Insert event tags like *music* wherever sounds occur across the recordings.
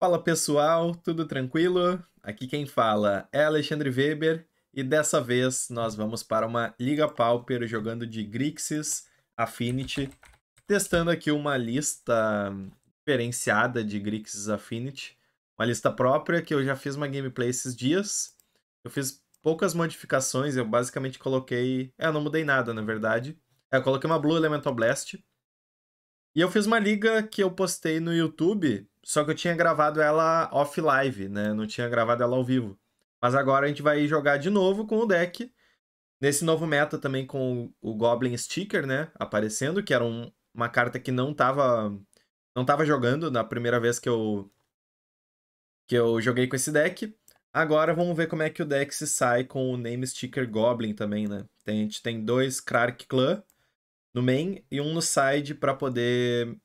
Fala pessoal, tudo tranquilo? Aqui quem fala é Alexandre Weber e dessa vez nós vamos para uma Liga Pauper jogando de Grixis Affinity, testando aqui uma lista diferenciada de Grixis Affinity, uma lista própria que eu já fiz uma gameplay esses dias. Eu fiz poucas modificações, eu basicamente coloquei, é, eu não mudei nada, na verdade. É, eu coloquei uma Blue Elemental Blast. E eu fiz uma liga que eu postei no YouTube só que eu tinha gravado ela off-live, né? Não tinha gravado ela ao vivo. Mas agora a gente vai jogar de novo com o deck. Nesse novo meta também com o Goblin Sticker, né? Aparecendo, que era um, uma carta que não tava, não tava jogando na primeira vez que eu, que eu joguei com esse deck. Agora vamos ver como é que o deck se sai com o Name Sticker Goblin também, né? Tem, a gente tem dois Clark Clan no main e um no side para poder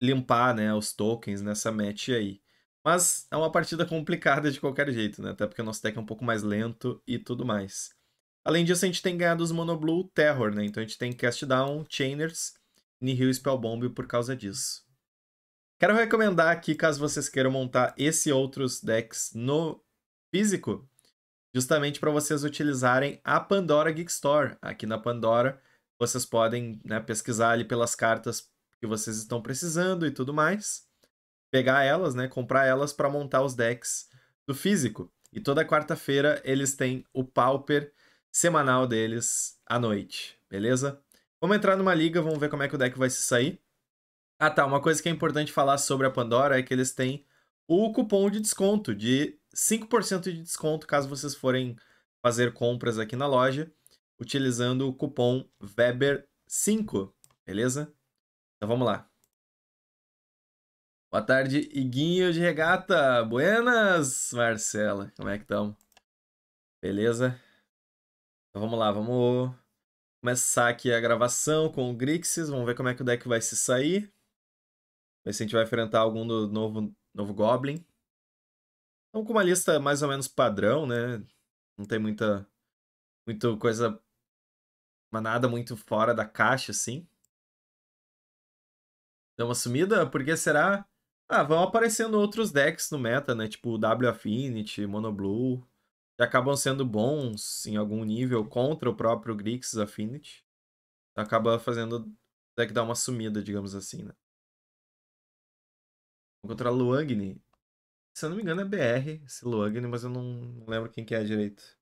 limpar né, os tokens nessa né, match aí. Mas é uma partida complicada de qualquer jeito, né? Até porque o nosso deck é um pouco mais lento e tudo mais. Além disso, a gente tem ganhado os Monoblue Terror, né? Então a gente tem Cast Down, Chainers, Nihil e Spellbomb por causa disso. Quero recomendar aqui, caso vocês queiram montar esse outros decks no físico, justamente para vocês utilizarem a Pandora Geek Store. Aqui na Pandora, vocês podem né, pesquisar ali pelas cartas que vocês estão precisando e tudo mais, pegar elas, né, comprar elas para montar os decks do físico. E toda quarta-feira eles têm o Pauper semanal deles à noite, beleza? Vamos entrar numa liga, vamos ver como é que o deck vai se sair. Ah tá, uma coisa que é importante falar sobre a Pandora é que eles têm o cupom de desconto de 5% de desconto caso vocês forem fazer compras aqui na loja utilizando o cupom Weber5, beleza? Então vamos lá. Boa tarde, Iguinho de Regata. Buenas, Marcela. Como é que estamos? Beleza? Então vamos lá, vamos começar aqui a gravação com o Grixis. Vamos ver como é que o deck vai se sair. Ver se a gente vai enfrentar algum do novo, novo Goblin. Então com uma lista mais ou menos padrão, né? Não tem muita, muita coisa... Mas nada muito fora da caixa, assim deu uma sumida, porque será. Ah, vão aparecendo outros decks no meta, né? Tipo W Affinity, Mono Blue, que acabam sendo bons em algum nível contra o próprio Grixis Affinity. Acaba fazendo o deck dar uma sumida, digamos assim, né? Contra a Luagni. Se eu não me engano é BR esse Luagni, mas eu não lembro quem que é direito.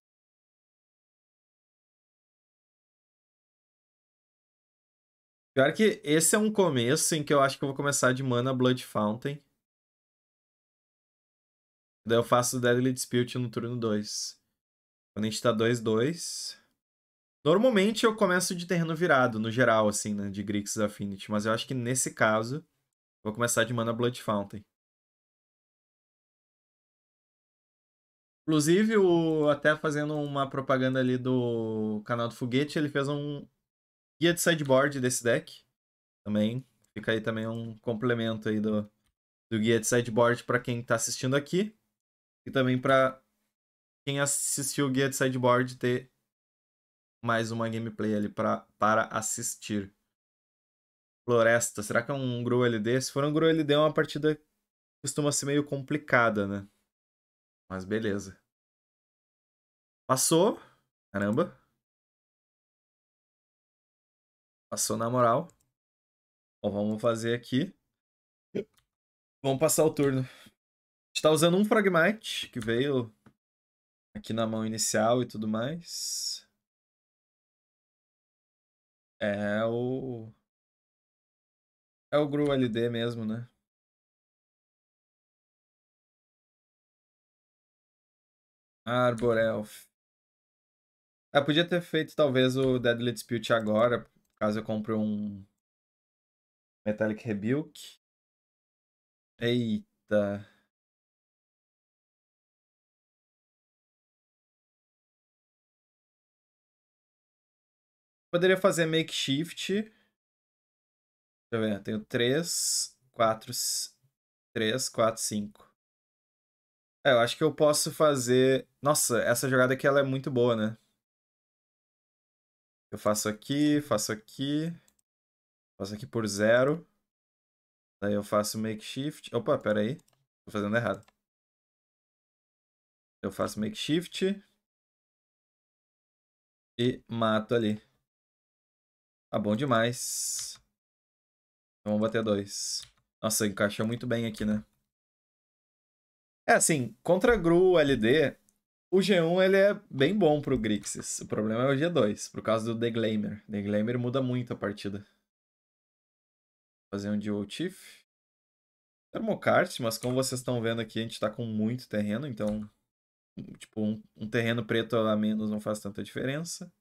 Pior que esse é um começo em que eu acho que eu vou começar de mana Blood Fountain. Daí eu faço Deadly Dispute no turno 2. Quando a gente tá 2-2. Normalmente eu começo de terreno virado, no geral, assim, né? De Grixis Affinity. Mas eu acho que nesse caso, vou começar de mana Blood Fountain. Inclusive, o, até fazendo uma propaganda ali do canal do Foguete, ele fez um, Guia de sideboard desse deck. Também. Fica aí também um complemento aí do, do guia de sideboard para quem está assistindo aqui. E também para quem assistiu o guia de sideboard ter mais uma gameplay ali pra, para assistir. Floresta, será que é um Gru LD? Se for um Gru LD, é uma partida que costuma ser meio complicada, né? Mas beleza. Passou. Caramba. Passou na moral. Bom, vamos fazer aqui. Vamos passar o turno. A gente tá usando um Fragmite, que veio aqui na mão inicial e tudo mais. É o... É o Gru LD mesmo, né? Arborelf. Ah, é, podia ter feito talvez o Deadly Dispute agora, Caso eu compre um Metallic Rebuke. Eita. Poderia fazer makeshift. Deixa eu ver, eu tenho 3, 4, 3, 4, 5. É, eu acho que eu posso fazer... Nossa, essa jogada aqui ela é muito boa, né? Eu faço aqui, faço aqui, faço aqui por zero. Daí eu faço makeshift. Opa, pera aí. Tô fazendo errado. Eu faço makeshift. E mato ali. Tá bom demais. Então, vamos bater dois. Nossa, encaixa muito bem aqui, né? É assim, contra Gru LD, o G1 ele é bem bom pro Grixis. O problema é o G2, por causa do Deglamer. Deglamer muda muito a partida. fazer um Dual Chief. Thermocart, mas como vocês estão vendo aqui, a gente tá com muito terreno, então... Tipo, um, um terreno preto a menos não faz tanta diferença.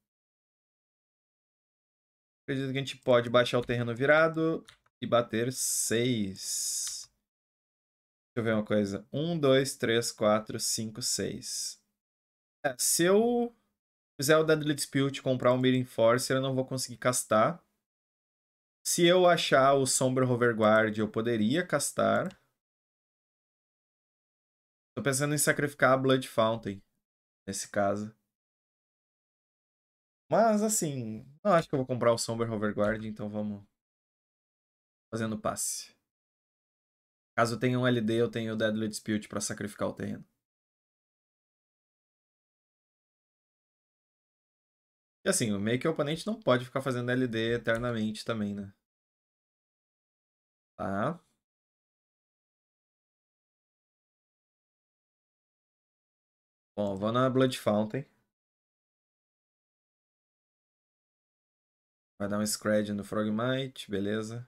Acredito que a gente pode baixar o terreno virado e bater 6. Deixa eu ver uma coisa. 1, 2, 3, 4, 5, 6. É, se eu fizer o Deadly Dispute comprar o Mirror Enforcer, eu não vou conseguir castar. Se eu achar o Sombra Hoverguard, eu poderia castar. Tô pensando em sacrificar a Blood Fountain, nesse caso. Mas, assim, não acho que eu vou comprar o Sombra Hoverguard, então vamos fazendo passe. Caso tenha um LD, eu tenho o Deadly Dispute para sacrificar o terreno. E assim, o meio que o oponente não pode ficar fazendo LD eternamente também, né? Tá. Bom, vou na Blood Fountain. Vai dar um Scred no Frogmite, beleza.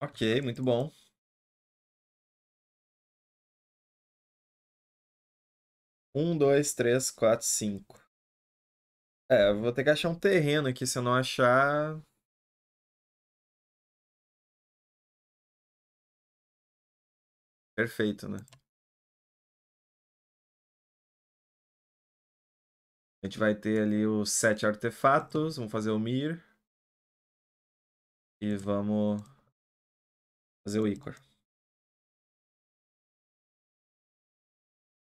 Ok, muito bom. Um, dois, três, quatro, cinco. É, vou ter que achar um terreno aqui. Se eu não achar, Perfeito, né? A gente vai ter ali os sete artefatos. Vamos fazer o Mir. E vamos fazer o Icor.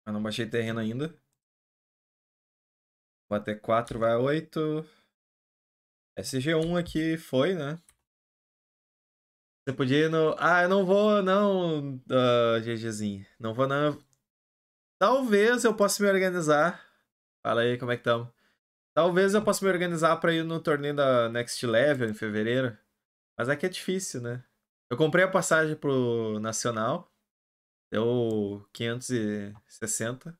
Eu não baixei terreno ainda. Vou até 4, vai 8. SG1 aqui foi, né? Você podia ir no. Ah, eu não vou, não, uh, ah, GGzinho. Não vou, não. Talvez eu possa me organizar. Fala aí, como é que estamos? Talvez eu possa me organizar para ir no torneio da Next Level em fevereiro. Mas é que é difícil, né? Eu comprei a passagem pro Nacional. É o 560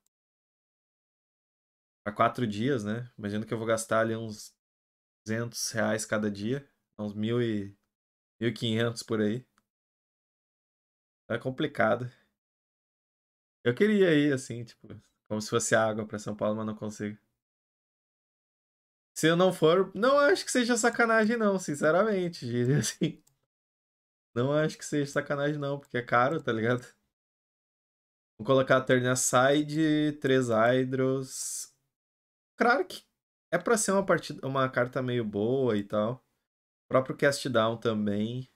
para quatro dias, né? Imagino que eu vou gastar ali uns 200 reais cada dia, uns 1.500 por aí. É complicado. Eu queria ir assim, tipo, como se fosse água para São Paulo, mas não consigo. Se eu não for, não acho que seja sacanagem não, sinceramente, diria *laughs* assim. Não acho que seja sacanagem não, porque é caro, tá ligado? Vou colocar a side, 3 Hydros. Clark. É pra ser uma, partida, uma carta meio boa e tal. O próprio Cast Down também.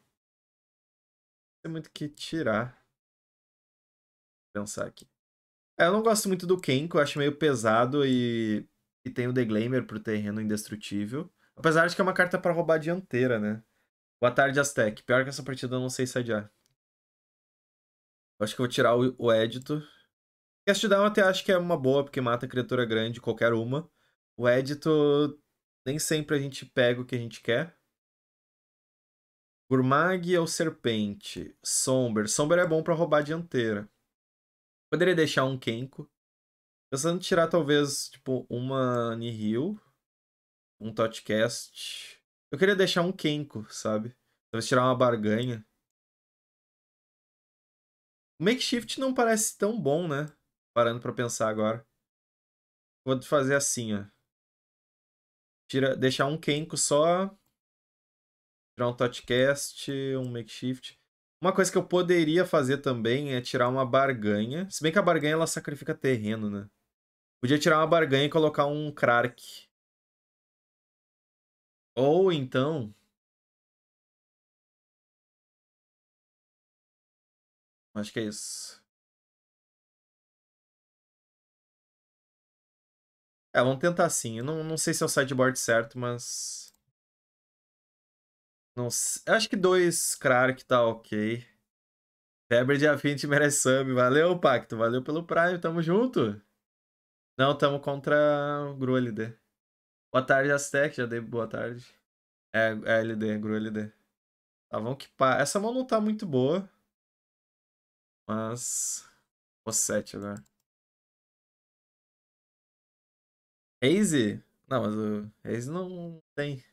Tem muito que tirar. Vou pensar aqui. É, eu não gosto muito do Kenko, eu acho meio pesado e, e tem o Deglamer pro terreno indestrutível. Apesar de que é uma carta para roubar a dianteira, né? Boa tarde, Aztec. Pior que essa partida eu não sei sadiar. Acho que eu vou tirar o, o Edito. Castdown até acho que é uma boa, porque mata criatura grande, qualquer uma. O Edito, nem sempre a gente pega o que a gente quer. Gurmag é o Serpente. Somber. Somber é bom para roubar a dianteira. Poderia deixar um Kenko. Pensando em tirar talvez, tipo, uma Nihil. Um Totcast. Eu queria deixar um Kenko, sabe? Talvez tirar uma barganha. O Makeshift não parece tão bom, né? Parando para pensar agora. Vou fazer assim, ó. Tira, deixar um Kenko só. Tirar um Totcast, um Makeshift. Uma coisa que eu poderia fazer também é tirar uma barganha. Se bem que a barganha ela sacrifica terreno, né? Podia tirar uma barganha e colocar um Krark. Ou então, Acho que é isso. É, vamos tentar assim. Eu não, não sei se é o sideboard certo, mas... Não sei. Eu acho que dois Clark tá ok. Febre de Affinity merece sub. Valeu, Pacto. Valeu pelo Prime. Tamo junto. Não, tamo contra o Gru LD. Boa tarde, Aztec. Já dei boa tarde. É, é LD, Gru LD. Tá, vamos que pá. Essa mão não tá muito boa. Mas... O 7 agora. Raze? Não, mas o Raze não tem. tem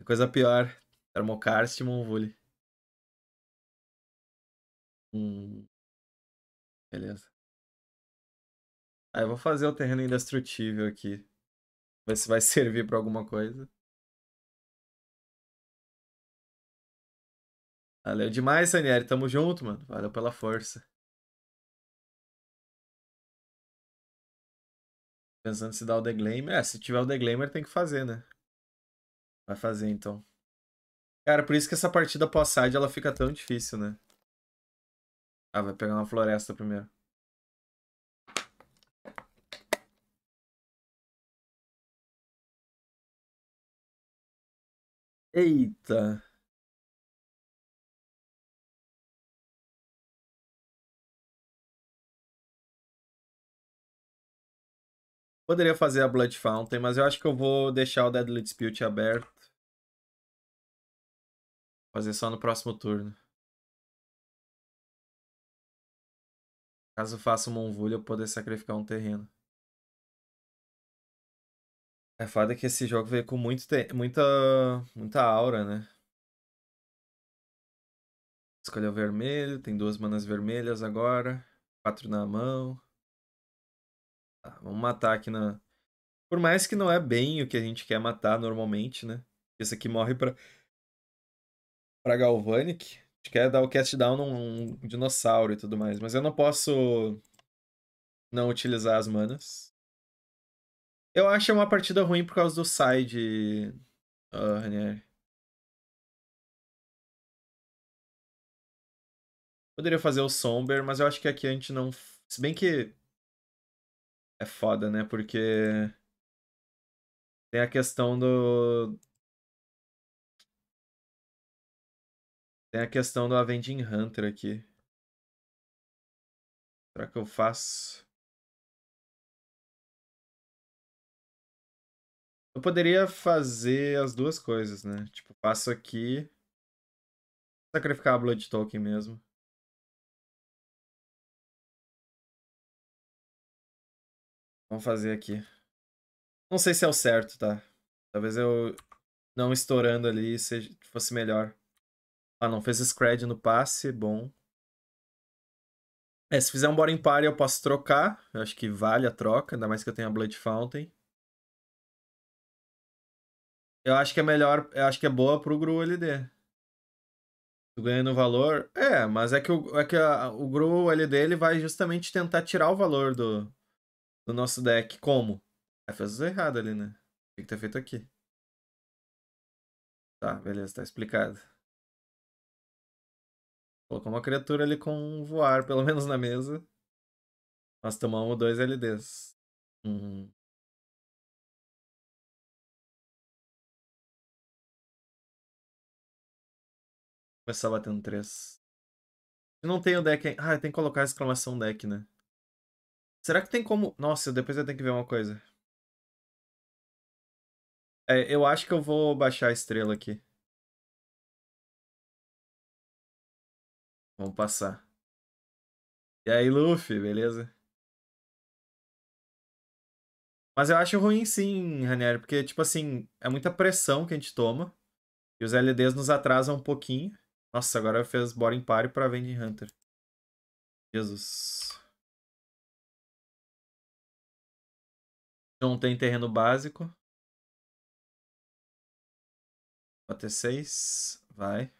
é coisa pior. Thermokarst e Monvule. Hum. Beleza. Aí ah, eu vou fazer o terreno indestrutível aqui. Ver se vai *laughs* servir pra alguma coisa. Valeu demais, Sanieri. Tamo junto, mano. Valeu pela força. Pensando se dá o Glamour. É, se tiver o Glamour, tem que fazer, né? Vai fazer, então. Cara, por isso que essa partida pós-side ela fica tão difícil, né? Ah, vai pegar uma floresta primeiro. Eita. Poderia fazer a Blood Fountain, mas eu acho que eu vou deixar o Deadly Dispute aberto. Fazer só no próximo turno. Caso faça uma onvulha, eu poder sacrificar um terreno. É foda que esse jogo veio com muito muita... muita aura, né? Escolheu vermelho, tem duas manas vermelhas agora. Quatro na mão. Tá, vamos matar aqui na. Por mais que não é bem o que a gente quer matar normalmente, né? Esse aqui morre pra. pra Galvanic. A gente quer dar o cast down num um dinossauro e tudo mais. Mas eu não posso. não utilizar as manas. Eu acho uma partida ruim por causa do side. Oh, Ranieri. Poderia fazer o Somber, mas eu acho que aqui a gente não. Se bem que é foda, né? Porque tem a questão do. Tem a questão do Avenging Hunter aqui. Será que eu faço? Eu poderia fazer as duas coisas, né? Tipo, faço aqui. Sacrificar a Blood Token mesmo. Vamos fazer aqui. Não sei se é o certo, tá? Talvez eu não estourando ali seja, fosse melhor. Ah, não. Fez scred no passe. Bom. É, se fizer um bora em par eu posso trocar. Eu acho que vale a troca, ainda mais que eu tenho a Blood Fountain. Eu acho que é melhor, eu acho que é boa pro Gru LD. Tu ganhando valor. É, mas é que o, é que a, o Gru LD ele vai justamente tentar tirar o valor do, no nosso deck. Como? Ah, fez errado ali, né? Tem que ter tá feito aqui. Tá, beleza, tá explicado. Colocou uma criatura ali com voar, pelo *laughs* menos na mesa. Nós tomamos dois LDs. Uhum. Começar batendo três. não tem o deck. Ah, tem que colocar a exclamação deck, né? Será que tem como. Nossa, depois eu tenho que ver uma coisa. É, eu acho que eu vou baixar a estrela aqui. Vamos passar. E aí, Luffy, beleza? Mas eu acho ruim sim, Ranieri, porque, tipo assim, é muita pressão que a gente toma. E os LDs nos atrasam um pouquinho. Nossa, agora fez Bora em Pare pra Vending Hunter. Jesus. Não tem terreno básico. Até 6. Vai.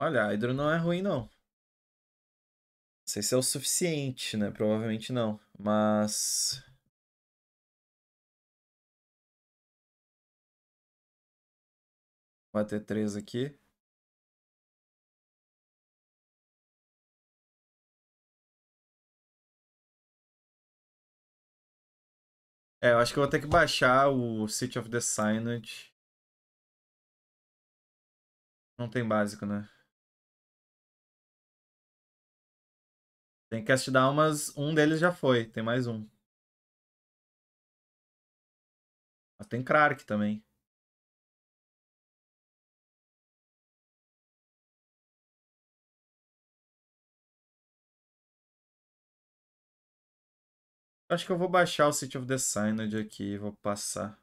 Olha, a Hydro não é ruim, não. Não sei se é o suficiente, né? Provavelmente não. Mas. Bater 3 aqui. É, eu acho que eu vou ter que baixar o City of the Signage. Não tem básico, né? Tem cast down, mas um deles já foi. Tem mais um. Mas tem Clark também. Acho que eu vou baixar o City of the Synod aqui e vou passar.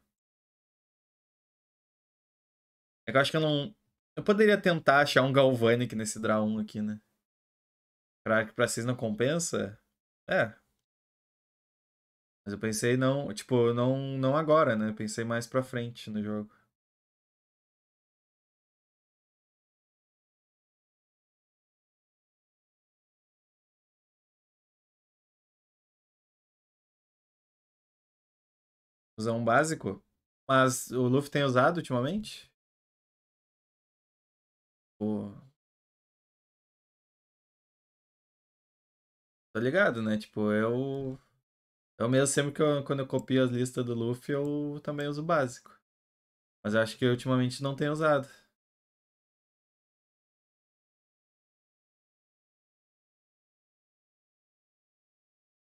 É que eu acho que eu não... Eu poderia tentar achar um Galvanic nesse draw 1 aqui, né? Pra, pra vocês não compensa? É. Mas eu pensei não... Tipo, não, não agora, né? Eu pensei mais pra frente no jogo. usar um básico. Mas o Luffy tem usado ultimamente? Pô. Tá ligado, né? Tipo, eu. Eu mesmo sempre que eu, quando eu copio as listas do Luffy, eu também uso o básico. Mas eu acho que eu, ultimamente não tenho usado.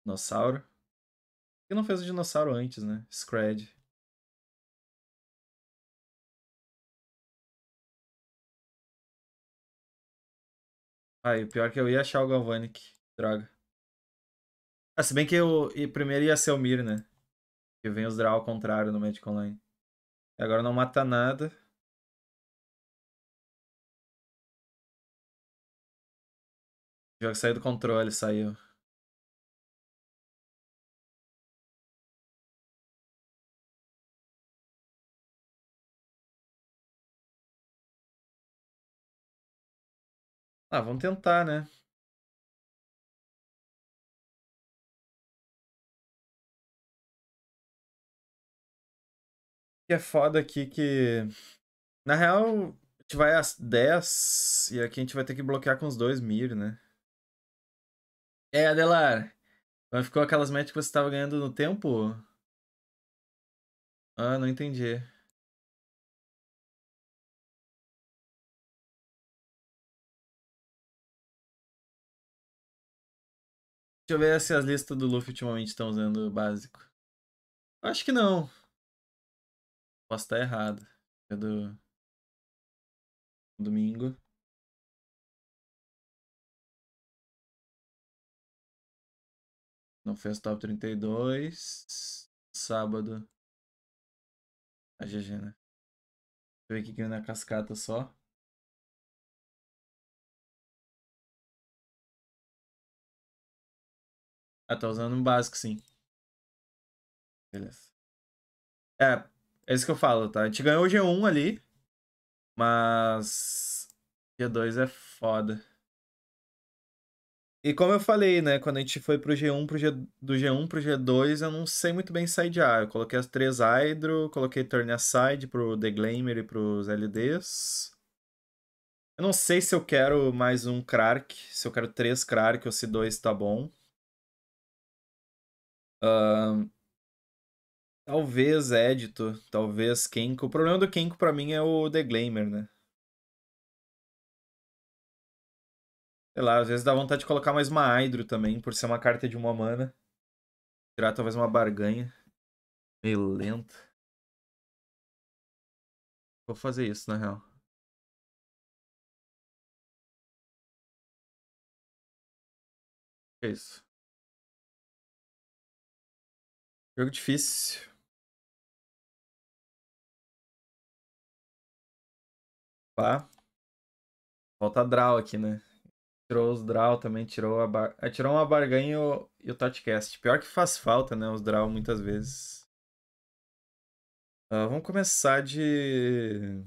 Dinossauro que não fez o dinossauro antes, né? Scred. Aí ah, pior é que eu ia achar o Galvanic. Droga. Ah, se bem que eu primeiro ia ser o Mir, né? Que vem os draw ao contrário no Magic Online. E agora não mata nada. O jogo saiu do controle, saiu. Ah, vamos tentar, né? que é foda aqui é que. Na real, a gente vai às 10 e aqui a gente vai ter que bloquear com os dois Mir, né? É, Adelar. Mas ficou aquelas matches que você estava ganhando no tempo? Ah, não entendi. Deixa eu ver se as listas do Luffy ultimamente estão usando o básico. Acho que não. Posso estar errado. É do. Domingo. Não fez top 32. Sábado. A GG, né? Deixa eu ver aqui que na cascata só. Ah, tá usando um básico, sim. Beleza. É, é isso que eu falo, tá? A gente ganhou o G1 ali, mas G2 é foda. E como eu falei, né, quando a gente foi pro G1, pro G... do G1 pro G2, eu não sei muito bem side A. Eu coloquei as três Hydro, coloquei Turn Aside pro The Glamour e pros LDs. Eu não sei se eu quero mais um Krark, se eu quero três Krark ou se dois tá bom. Uh, talvez Edito, talvez Kenko. O problema do Kenko para mim é o Deglamer, né? Sei lá, às vezes dá vontade de colocar mais uma Hydro também, por ser uma carta de uma mana. Tirar talvez uma barganha. Meio lento. Vou fazer isso, na real. É isso. Jogo difícil. Pá. Falta draw aqui, né? Tirou os draw também, tirou a bar... É, tirou uma barganha e o, o Totcast. Pior que faz falta, né? Os draw muitas vezes. Uh, vamos começar de.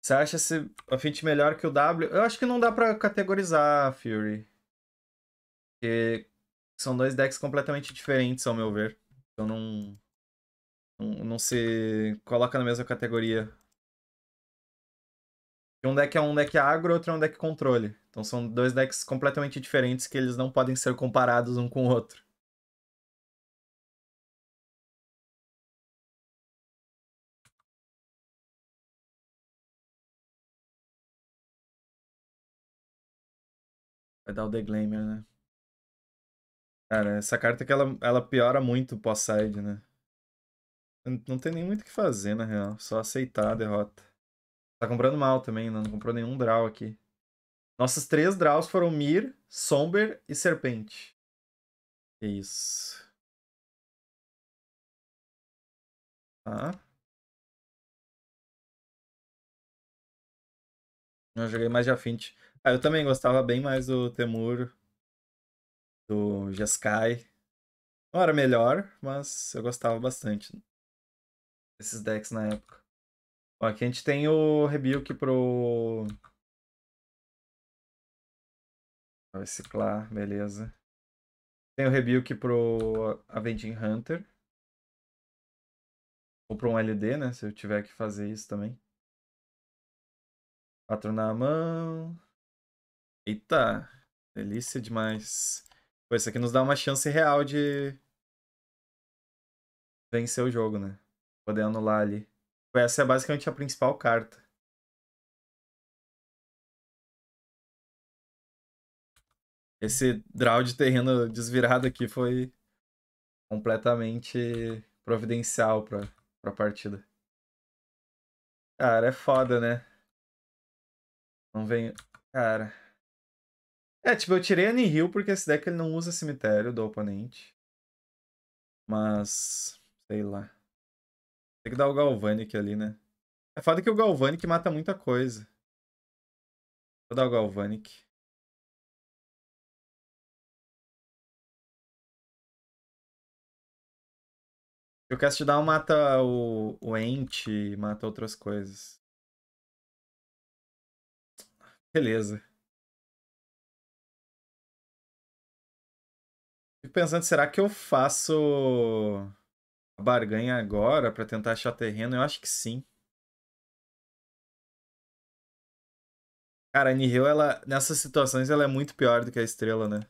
Você acha esse Affinity melhor que o W? Eu acho que não dá para categorizar, Fury. Porque são dois decks completamente diferentes, ao meu ver. Então não. Não, não se coloca na mesma categoria. Um deck é um deck agro, outro é um deck controle. Então são dois decks completamente diferentes que eles não podem ser comparados um com o outro. Vai dar o Glamour, né? Cara, essa carta que ela, ela piora muito o pós-side, né? Não tem nem muito o que fazer, na real. Só aceitar a derrota. Tá comprando mal também, não, não comprou nenhum draw aqui. Nossas três draws foram Mir, Somber e Serpente. Que isso. Tá. Eu joguei mais de Affinity. Ah, eu também gostava bem mais do Temur do Jeskai. Não era melhor, mas eu gostava bastante desses decks na época. aqui a gente tem o Rebuke pro... Vai ciclar, beleza. Tem o Rebuke pro Avenging Hunter. Ou pro um LD, né? Se eu tiver que fazer isso também. Quatro na mão. Eita! Delícia demais. Pô, isso aqui nos dá uma chance real de vencer o jogo, né? Poder anular ali. Essa é basicamente a principal carta. Esse draw de terreno desvirado aqui foi completamente providencial pra, pra partida. Cara, é foda, né? Não vem. Cara. É, tipo, eu tirei Anihil porque esse deck ele não usa cemitério do oponente. Mas. Sei lá. Tem que dar o Galvanic ali, né? É foda que o Galvanic mata muita coisa. Vou dar o Galvanic. O Cast Down mata o, o Ente, mata outras coisas. Beleza. pensando, será que eu faço barganha agora para tentar achar terreno? Eu acho que sim. Cara, a Nihil, ela, nessas situações, ela é muito pior do que a estrela, né?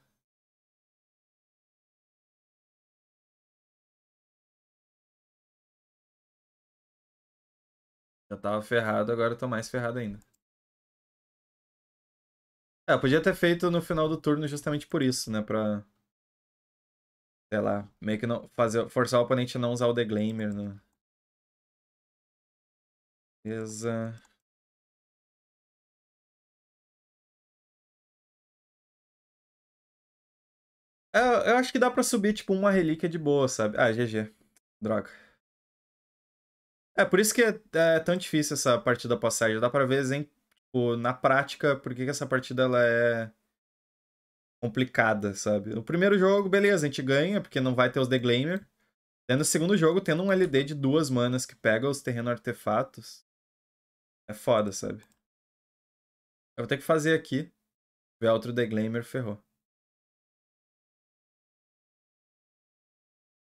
Já tava ferrado, agora eu tô mais ferrado ainda. É, eu podia ter feito no final do turno justamente por isso, né? Pra Sei lá, meio que não fazer, forçar o oponente a não usar o Deglamer, né? Beleza. Eu, é, eu acho que dá pra subir, tipo, uma relíquia de boa, sabe? Ah, GG. Droga. É, por isso que é, é tão difícil essa partida passagem. Dá pra ver, hein? Assim, tipo, na prática, por que, que essa partida ela é complicada, sabe? No primeiro jogo, beleza, a gente ganha, porque não vai ter os Deglamer. E no segundo jogo, tendo um LD de duas manas que pega os terrenos artefatos. É foda, sabe? Eu vou ter que fazer aqui. ver outro Deglamer, ferrou.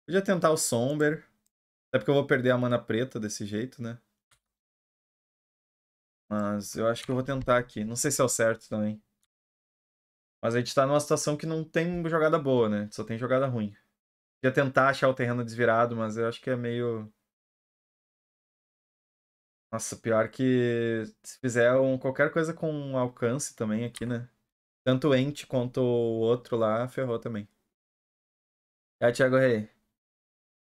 Podia tentar o Somber. Até porque eu vou perder a mana preta desse jeito, né? Mas eu acho que eu vou tentar aqui. Não sei se é o certo também. Mas a gente tá numa situação que não tem jogada boa, né? Só tem jogada ruim. Podia tentar achar o terreno desvirado, mas eu acho que é meio. Nossa, pior que se fizer um, qualquer coisa com alcance também aqui, né? Tanto o Ente quanto o outro lá, ferrou também. E aí, Thiago Rei?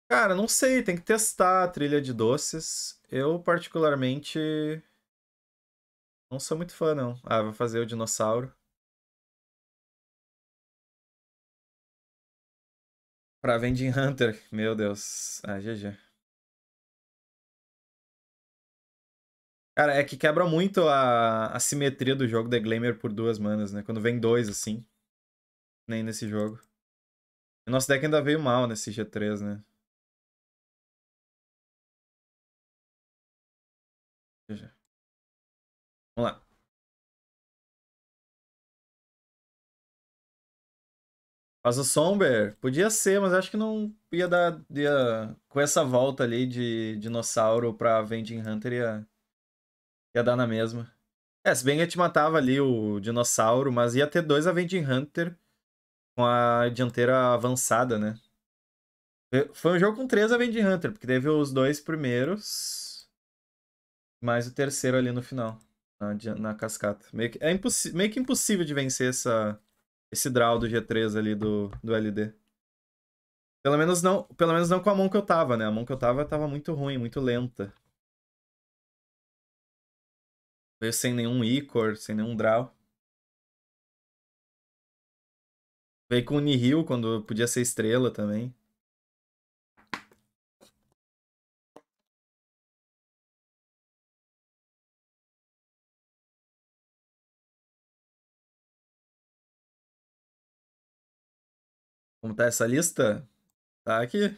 Cara, não sei, tem que testar a trilha de doces. Eu, particularmente, não sou muito fã, não. Ah, vou fazer o dinossauro. Pra Vending Hunter. Meu Deus. Ah, GG. Cara, é que quebra muito a, a simetria do jogo The Glamour por duas manas, né? Quando vem dois, assim. Nem nesse jogo. O nosso deck ainda veio mal nesse G3, né? GG. Vamos lá. Mas o Somber é. podia ser, mas acho que não ia dar. Ia, com essa volta ali de dinossauro pra Vending Hunter ia, ia dar na mesma. É, se bem que a gente matava ali o dinossauro, mas ia ter dois Avenging Hunter com a dianteira avançada, né? Foi um jogo com três Avenging Hunter, porque teve os dois primeiros, mais o terceiro ali no final, na, na cascata. Meio que, é meio que impossível de vencer essa, esse draw do G3 ali do, do LD. Pelo menos, não, pelo menos não com a mão que eu tava, né? A mão que eu tava tava muito ruim, muito lenta. Veio sem nenhum Icor, sem nenhum draw. Veio com o Nihil quando podia ser estrela também. Como tá essa lista? Tá aqui.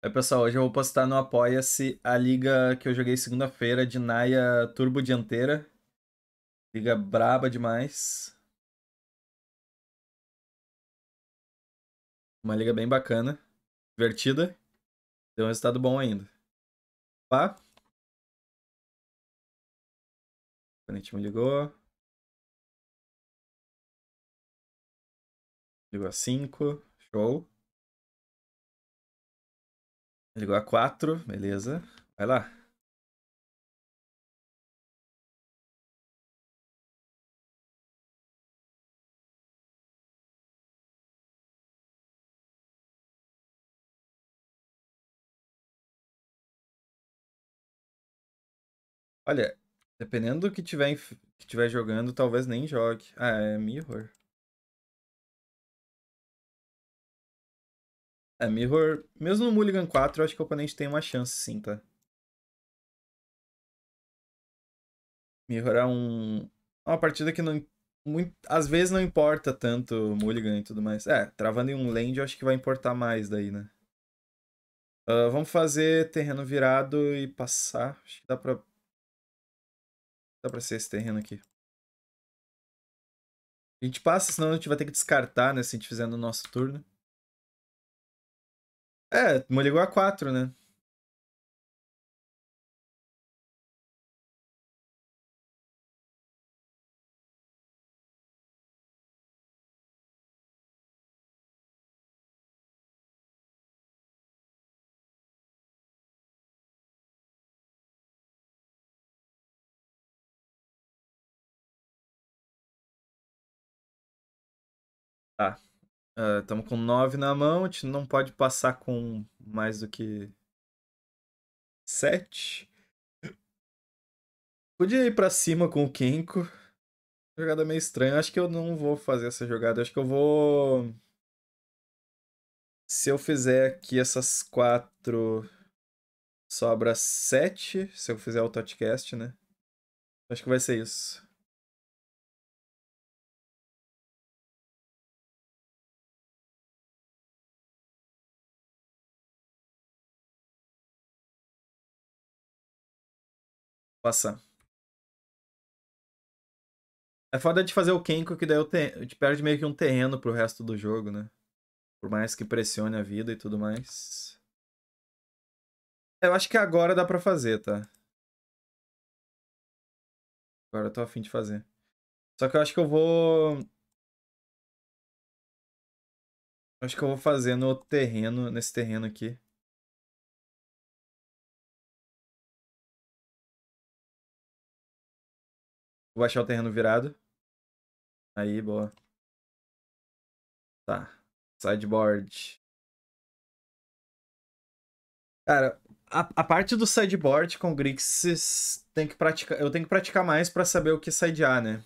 É, pessoal, hoje eu vou postar no Apoia-se a liga que eu joguei segunda-feira de Naya Turbo Dianteira. Liga braba demais. Uma liga bem bacana, divertida. Deu um resultado bom ainda. Pá! Quando a gente me ligou. Ligou a 5, show. Ligou a 4, beleza. Vai lá. Olha, Dependendo do que tiver, que tiver jogando, talvez nem jogue. Ah, é Mirror. É, Mirror, mesmo no Mulligan 4, eu acho que o oponente tem uma chance sim, tá? Mirror é um... É uma partida que não... Muito... às vezes não importa tanto Mulligan e tudo mais. É, travando em um land eu acho que vai importar mais daí, né? Uh, vamos fazer terreno virado e passar. Acho que dá pra Dá tá pra ser esse terreno aqui. A gente passa, senão a gente vai ter que descartar, né? Se a gente fizer no nosso turno. É, me ligou a 4, né? Tá. Estamos ah, uh, com 9 na mão, a gente não pode passar com mais do que 7. Podia ir para cima com o Kinko. Jogada meio estranha. Acho que eu não vou fazer essa jogada. Acho que eu vou. Se eu fizer aqui essas quatro, sobra sete. Se eu fizer o Totcast, né? Acho que vai ser isso. passar. É foda de fazer o Kenko que daí eu te, eu te perde meio que um terreno pro resto do jogo, né? Por mais que pressione a vida e tudo mais. Eu acho que agora dá pra fazer, tá? Agora eu tô afim de fazer. Só que eu acho que eu vou... Eu acho que eu vou fazer no terreno, nesse terreno aqui. Vou achar o terreno virado. Aí, boa. Tá. Sideboard. Cara, a, a parte do sideboard com Grixis tem que praticar. Eu tenho que praticar mais para saber o que sidear, né?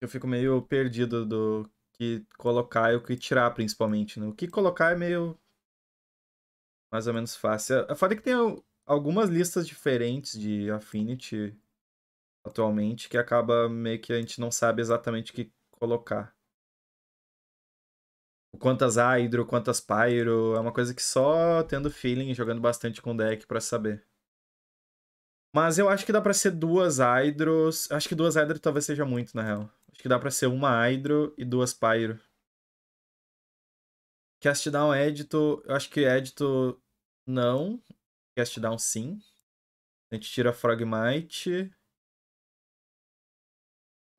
Eu fico meio perdido do que colocar e o que tirar, principalmente. Né? O que colocar é meio. mais ou menos fácil. Eu é, é falei que tem algumas listas diferentes de Affinity atualmente, que acaba meio que a gente não sabe exatamente o que colocar. Quantas Hydro, quantas Pyro, é uma coisa que só tendo feeling, jogando bastante com deck para saber. Mas eu acho que dá para ser duas Hydros. Acho que duas Hydro talvez seja muito, na real. Acho que dá para ser uma Hydro e duas Pyro. Cast Down Edito, eu acho que Edito não. Cast Down sim. A gente tira Frogmite.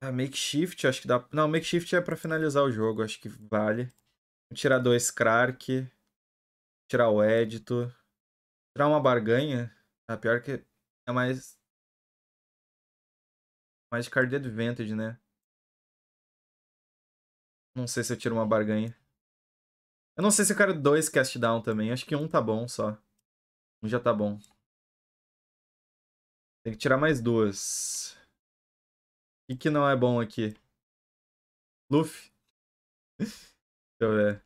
Ah, makeshift, acho que dá. Não, makeshift é para finalizar o jogo, acho que vale. Vou tirar dois crack. Tirar o Edito. Tirar uma barganha. Ah, pior que é mais. Mais card advantage, né? Não sei se eu tiro uma barganha. Eu não sei se eu quero dois cast down também. Acho que um tá bom só. Um já tá bom. Tem que tirar mais duas que, que não é bom aqui? Luffy? *laughs* Deixa eu ver.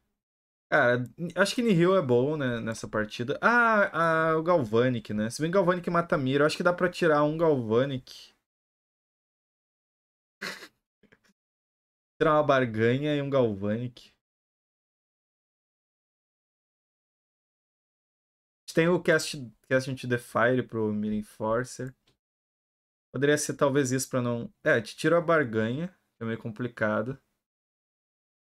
Cara, acho que Nihil é bom, né, nessa partida. Ah, ah, o Galvanic, né? Se bem que Galvanic mata Mira, acho que dá pra tirar um Galvanic. *laughs* tirar uma barganha e um Galvanic. Tem o Cast, Cast Anti-Defire pro Mira Enforcer. Poderia ser talvez isso para não. É, te tiro a barganha, é meio complicado.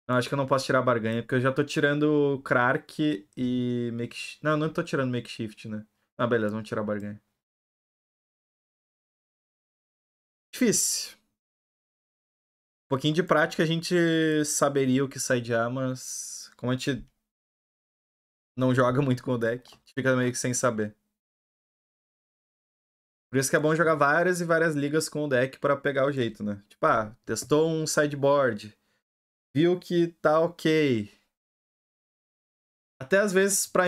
Não, acho que eu não posso tirar a barganha, porque eu já tô tirando Krark e Makeshift. Não, eu não tô tirando Makeshift, né? Ah, beleza, vamos tirar a barganha. Difícil. Um pouquinho de prática a gente saberia o que sai de A, mas como a gente não joga muito com o deck, a gente fica meio que sem saber. Por isso que é bom jogar várias e várias ligas com o deck para pegar o jeito, né? Tipo, ah, testou um sideboard, viu que tá ok. Até às vezes, pra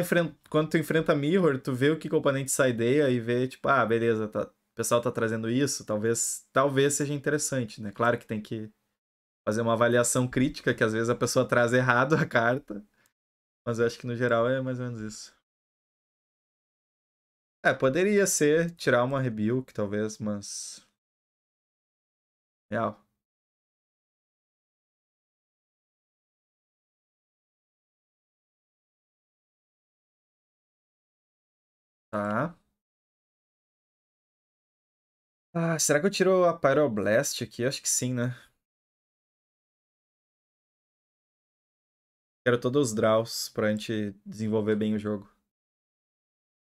quando tu enfrenta Mirror, tu vê o que componente sideia e vê, tipo, ah, beleza, tá... o pessoal tá trazendo isso, talvez talvez seja interessante, né? Claro que tem que fazer uma avaliação crítica, que às vezes a pessoa traz errado a carta. Mas eu acho que no geral é mais ou menos isso. É, poderia ser tirar uma rebuke, talvez, mas. Real. Tá. Ah, será que eu tiro a Pyroblast aqui? Acho que sim, né? Quero todos os draws pra gente desenvolver bem o jogo.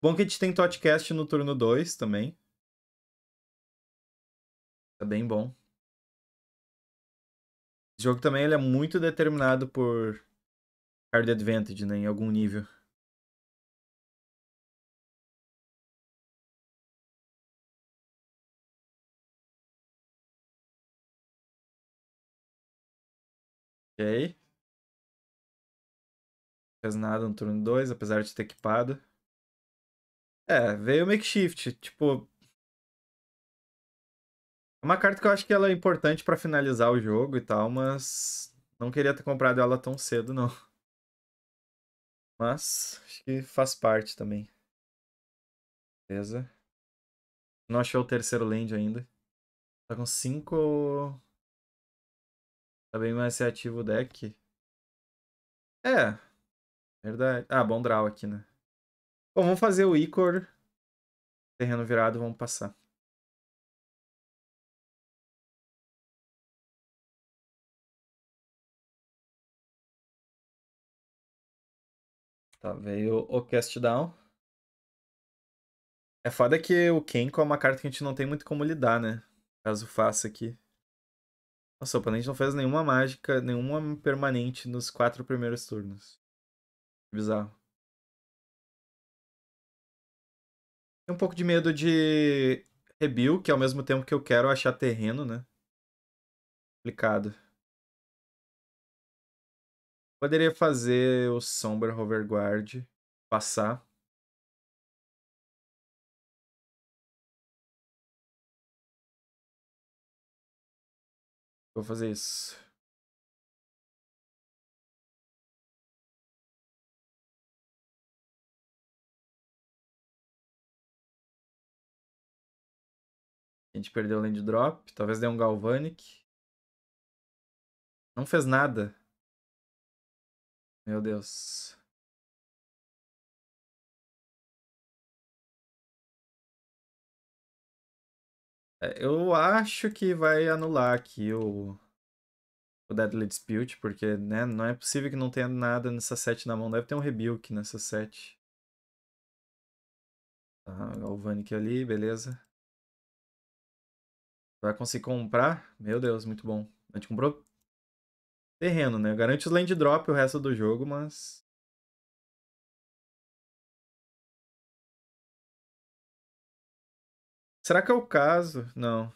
Bom que a gente tem Totcast no turno 2 também. Tá bem bom. Esse jogo também ele é muito determinado por card advantage, né? Em algum nível. Ok. Não fez nada no turno 2, apesar de ter equipado. É, veio o Makeshift, tipo... É uma carta que eu acho que ela é importante para finalizar o jogo e tal, mas não queria ter comprado ela tão cedo, não. Mas acho que faz parte também. Beleza. Não achou o terceiro land ainda. Tá com cinco Tá bem mais reativo o deck. É. Verdade. Ah, bom draw aqui, né? Bom, vamos fazer o Icor. Terreno virado, vamos passar. Tá, veio o Cast Down. É foda que o Kenko é uma carta que a gente não tem muito como lidar, né? Caso faça aqui. Nossa, o oponente não fez nenhuma mágica, nenhuma permanente nos quatro primeiros turnos. Bizarro. Tem um pouco de medo de rebuild, que ao mesmo tempo que eu quero achar terreno, né? Complicado. Poderia fazer o Sombra Hoverguard passar. Vou fazer isso. A gente perdeu o land drop. Talvez dê um Galvanic. Não fez nada. Meu Deus. É, eu acho que vai anular aqui o, o Deadly Dispute, porque né, não é possível que não tenha nada nessa set na mão. Deve ter um rebuke nessa set. Tá, Galvanic ali, beleza. Vai conseguir comprar? Meu Deus, muito bom. A gente comprou terreno, né? Garante os land drop o resto do jogo, mas... Será que é o caso? Não.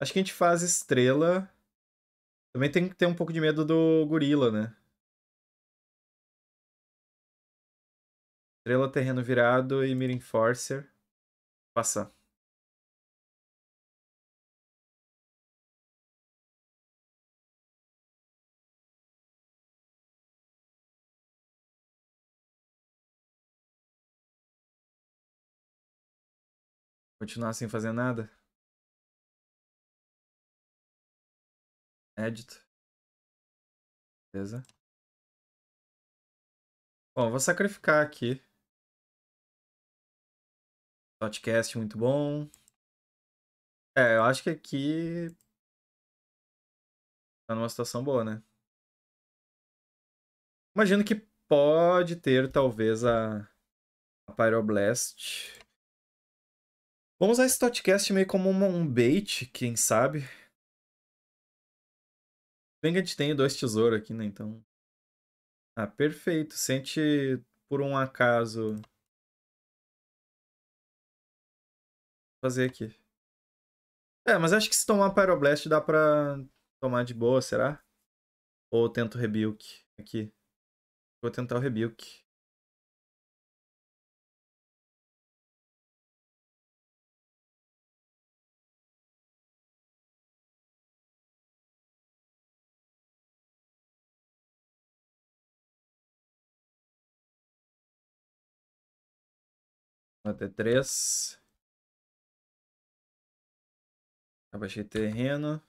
Acho que a gente faz estrela. Também tem que ter um pouco de medo do gorila, né? Estrela, terreno virado e Mira Enforcer. Passar. Continuar sem fazer nada? Edito Beleza. Bom, vou sacrificar aqui. Podcast muito bom. É, eu acho que aqui tá numa situação boa, né? Imagino que pode ter, talvez, a, a Pyroblast. Vamos usar esse Totcast meio como uma, um bait, quem sabe? Bem que a gente tem dois tesouros aqui, né? Então. Ah, perfeito. Sente por um acaso fazer aqui. É, mas acho que se tomar Pyroblast dá pra tomar de boa, será? Ou tento Rebuke aqui. Vou tentar o Rebuke. Até três. Abaixei terreno.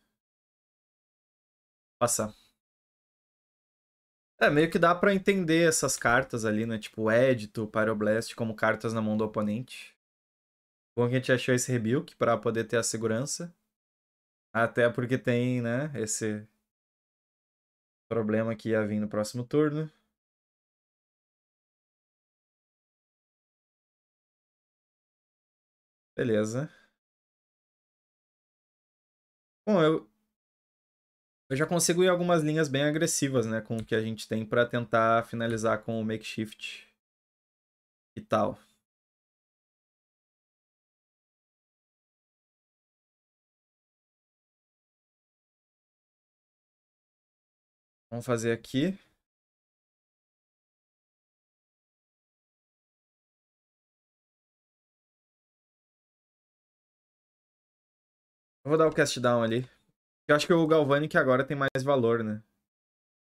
Passar. É, meio que dá para entender essas cartas ali, né? Tipo, Edito, Pyroblast, como cartas na mão do oponente. Bom é que a gente achou esse rebuke para poder ter a segurança. Até porque tem, né, esse problema que ia vir no próximo turno. Beleza. Bom, eu, eu já consigo ir algumas linhas bem agressivas, né? Com o que a gente tem para tentar finalizar com o makeshift e tal. Vamos fazer aqui. Eu vou dar o cast down ali. Eu acho que o Galvanic agora tem mais valor, né?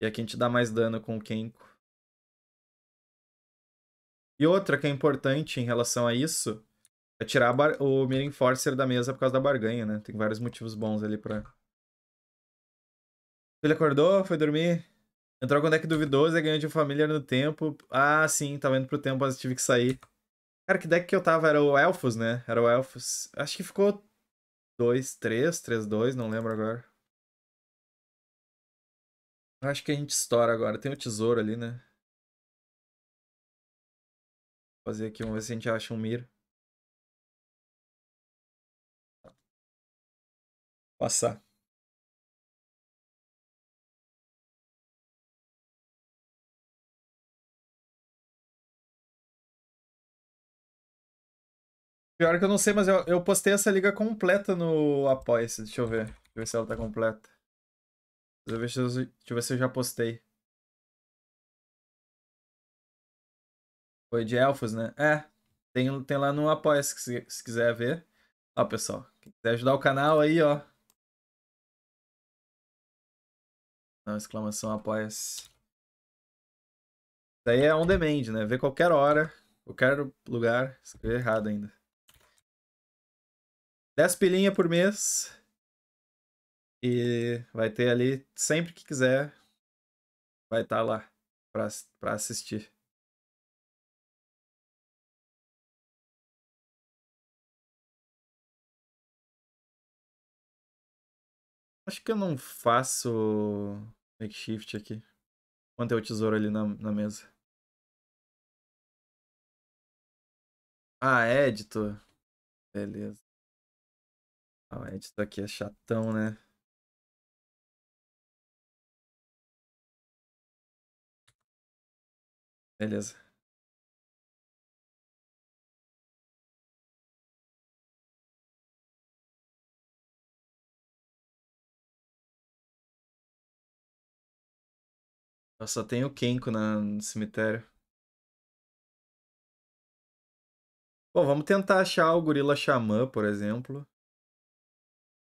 E aqui a gente dá mais dano com o Kenko. E outra que é importante em relação a isso é tirar o Mirim Forcer da mesa por causa da barganha, né? Tem vários motivos bons ali pra. Ele acordou, foi dormir. Entrou com um deck duvidoso e ganhou de família no tempo. Ah, sim, tava indo pro tempo, mas tive que sair. Cara, que deck que eu tava? Era o Elfos, né? Era o Elfos. Acho que ficou 2-3, 3-2, não lembro agora. Acho que a gente estoura agora. Tem o tesouro ali, né? Vou fazer aqui, vamos ver se a gente acha um mir. Passar. Pior que eu não sei, mas eu, eu postei essa liga completa no Apoia-se. Deixa eu ver. Deixa eu ver se ela tá completa. Deixa eu ver se eu, deixa eu, ver se eu já postei. Foi de elfos, né? É. Tem, tem lá no Apoia-se, se, se quiser ver. Ó, pessoal. Quem quiser ajudar o canal aí, ó. Não, exclamação Apoia-se. Isso aí é on demand, né? Vê qualquer hora, qualquer lugar. Escrevi errado ainda. 10 pilinha por mês. E vai ter ali, sempre que quiser, vai estar tá lá pra, pra assistir. Acho que eu não faço makeshift aqui. Quanto é o tesouro ali na, na mesa? Ah, é, editor. Beleza. Realmente, isso tá aqui é chatão, né? Beleza. Eu só tenho Kenko na, no cemitério. Bom, vamos tentar achar o Gorila Xamã, por exemplo.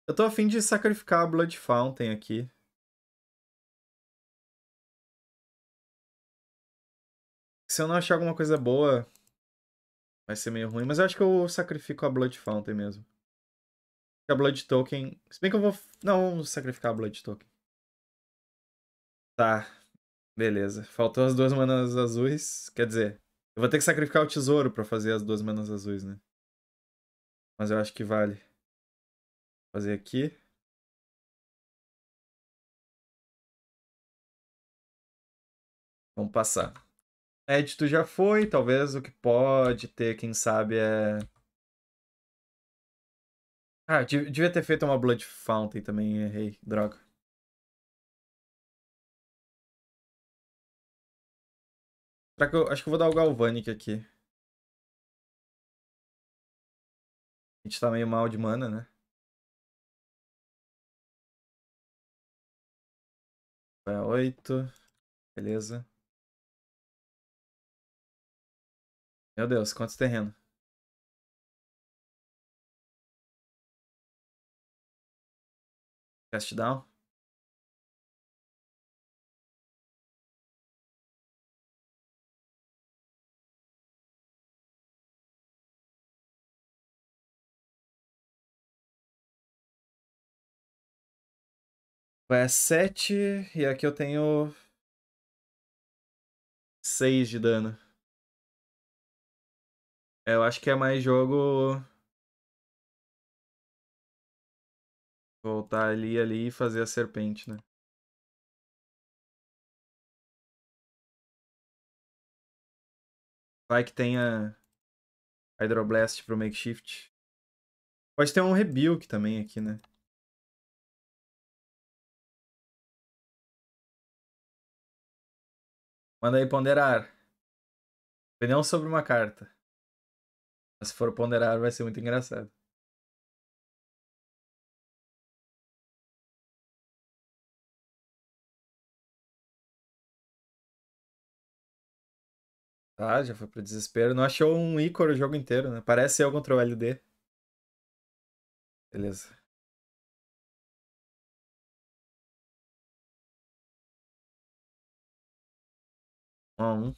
Eu tô afim de sacrificar a Blood Fountain aqui. Se eu não achar alguma coisa boa, vai ser meio ruim. Mas eu acho que eu sacrifico a Blood Fountain mesmo. A Blood Token... Se bem que eu vou... Não, vamos sacrificar a Blood Token. Tá. Beleza. Faltou as duas manas azuis. Quer dizer, eu vou ter que sacrificar o tesouro pra fazer as duas manas azuis, né? Mas eu acho que vale. Fazer aqui. Vamos passar. Edito já foi, talvez o que pode ter, quem sabe, é. Ah, devia ter feito uma Blood Fountain também, errei, droga. Será que eu acho que eu vou dar o Galvanic aqui? A gente tá meio mal de mana, né? a 8. Beleza. Meu Deus, quantos terrenos? Cast down? Vai a 7 e aqui eu tenho 6 de dano. É, eu acho que é mais jogo. Voltar ali ali e fazer a serpente, né? Vai que tenha Hydroblast pro makeshift. Pode ter um rebuke também aqui, né? Manda aí ponderar. Opinião sobre uma carta. Se for ponderar, vai ser muito engraçado. Tá, já foi pro desespero. Não achou um ícone o jogo inteiro, né? Parece eu contra o LD. Beleza. Um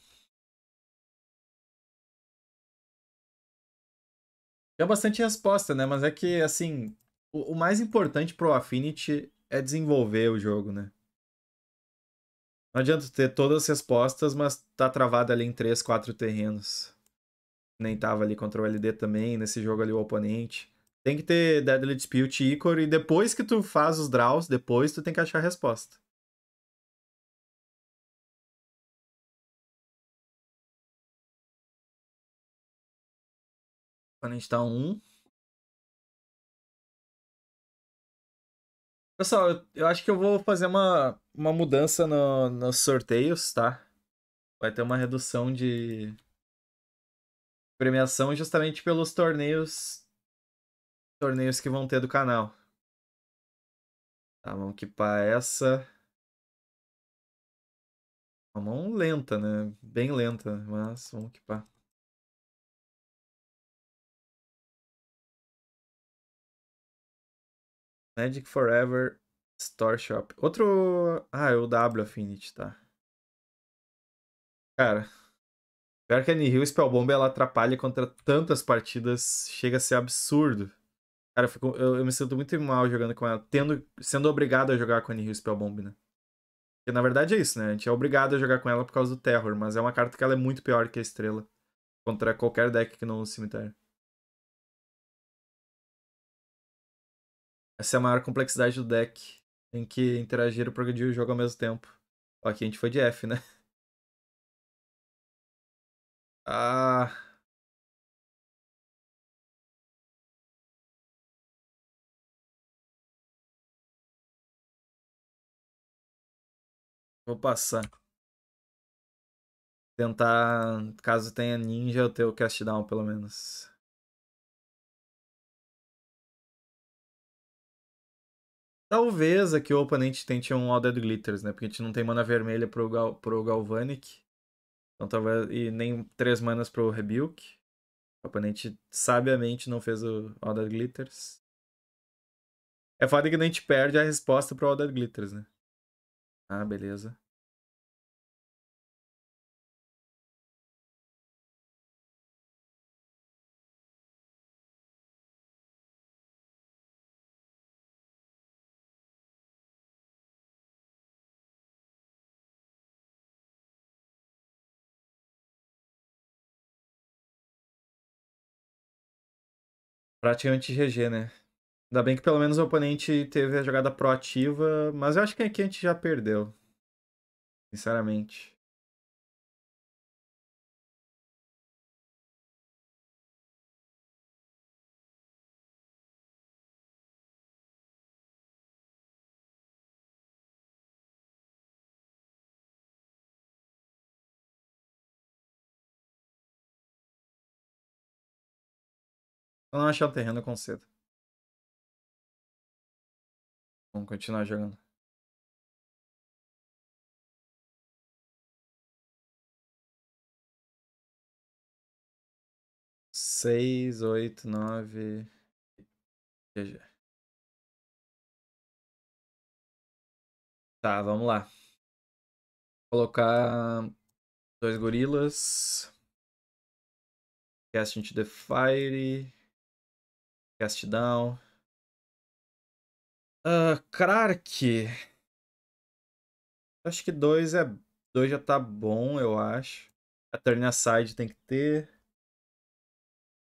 um. bastante resposta, né? Mas é que, assim, o, o mais importante pro Affinity é desenvolver o jogo, né? Não adianta ter todas as respostas, mas tá travado ali em 3, 4 terrenos. Nem tava ali contra o LD também, nesse jogo ali o oponente. Tem que ter Deadly Dispute, Icor, e depois que tu faz os draws, depois tu tem que achar a resposta. quando a gente tá um. Pessoal, eu acho que eu vou fazer uma, uma mudança no, nos sorteios, tá? Vai ter uma redução de premiação justamente pelos torneios torneios que vão ter do canal. Tá, vamos equipar essa. Uma mão lenta, né? Bem lenta, mas vamos equipar. Magic Forever Store Shop. Outro. Ah, é o W Affinity, tá. Cara. Pior que a Nihil Spellbomb ela atrapalha contra tantas partidas, chega a ser absurdo. Cara, eu, fico... eu, eu, me sinto muito mal jogando com ela, tendo, sendo obrigado a jogar com a Nihil Spellbomb, né? Porque na verdade é isso, né? A gente é obrigado a jogar com ela por causa do Terror, mas é uma carta que ela é muito pior que a Estrela contra qualquer deck que não use cemitério. Essa é a maior complexidade do deck. Tem que interagir e progredir o jogo ao mesmo tempo. Ó, aqui a gente foi de F, né? *laughs* Ah. Vou passar. Tentar, caso tenha ninja, eu ter o cast down, pelo menos. Talvez aqui o oponente tente um All Dead Glitters, né? Porque a gente não tem mana vermelha pro, Gal pro Galvanic. Então talvez. E nem três manas pro Rebuke. O oponente sabiamente não fez o All Dead Glitters. É foda que a gente perde a resposta pro All Dead Glitters, né? Ah, beleza. Praticamente GG, né? Ainda bem que pelo menos o oponente teve a jogada proativa, mas eu acho que aqui a gente já perdeu. Sinceramente. não eu achar o terreno, eu concedo. Vamos continuar jogando. Seis, oito, nove. GG. Tá, vamos lá. colocar dois gorilas. Casting the Fire. Castidão. Uh, ah, Clark. Acho que dois é. Dois já tá bom, eu acho. A Turn Aside tem que ter.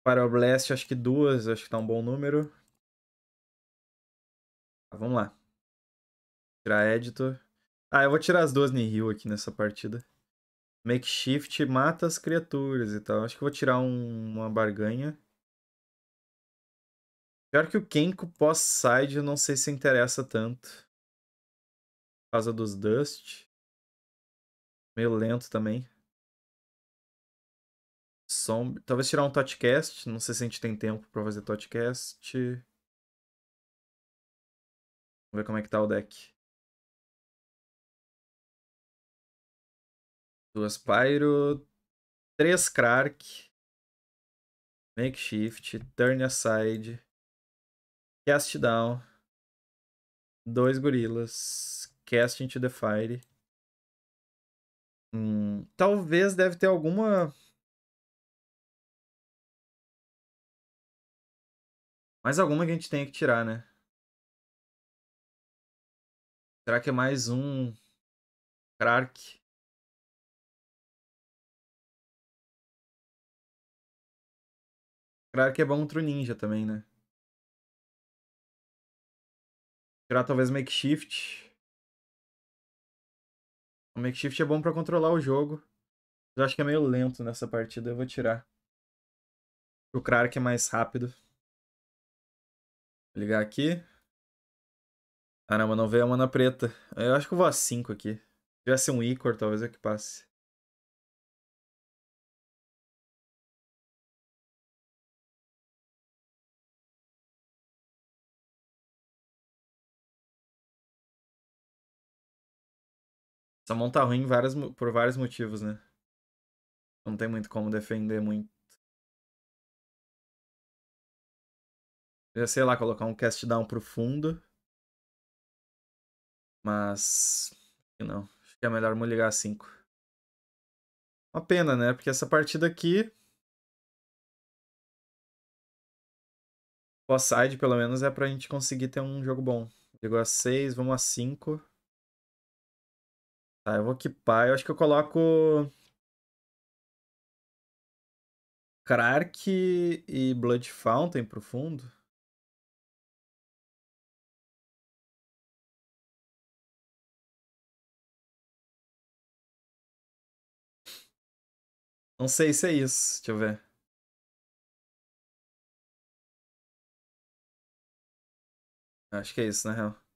Pyroblast, acho que duas, acho que tá um bom número. Tá, vamos lá. Tirar Editor. Ah, eu vou tirar as duas Nihil aqui nessa partida. Makeshift mata as criaturas e tal. Acho que vou tirar um, uma barganha. Pior que o Kenko pós-side, eu não sei se interessa tanto. casa dos Dust. Meio lento também. Som... Talvez tirar um Totcast. Não sei se a gente tem tempo pra fazer Totcast. Vamos ver como é que tá o deck. Duas Pyro. Três Crack. Makeshift. Turn Aside. Cast Down, Dois Gorilas, Cast Into the Fire. Hum, talvez deve ter alguma. Mais alguma que a gente tenha que tirar, né? Será que é mais um Clark? Clark é bom pro ninja também, né? Tirar talvez makeshift. O makeshift é bom para controlar o jogo. Eu acho que é meio lento nessa partida, eu vou tirar. O Krark é mais rápido. Vou ligar aqui. Ah, não, mas não veio a mana preta. Eu acho que eu vou a 5 aqui. Se tivesse um Icor, talvez eu que passe. Samon tá ruim várias, por vários motivos, né? Não tem muito como defender muito. Já sei lá, colocar um cast down pro fundo. Mas. Não. Acho que é melhor me ligar a 5. Uma pena, né? Porque essa partida aqui. o side, pelo menos, é pra gente conseguir ter um jogo bom. Ligou a 6, vamos a 5. Tá, eu vou equipar. Eu acho que eu coloco. Crark e Blood Fountain pro fundo. Não sei se é isso. Deixa eu ver. Acho que é isso, na real.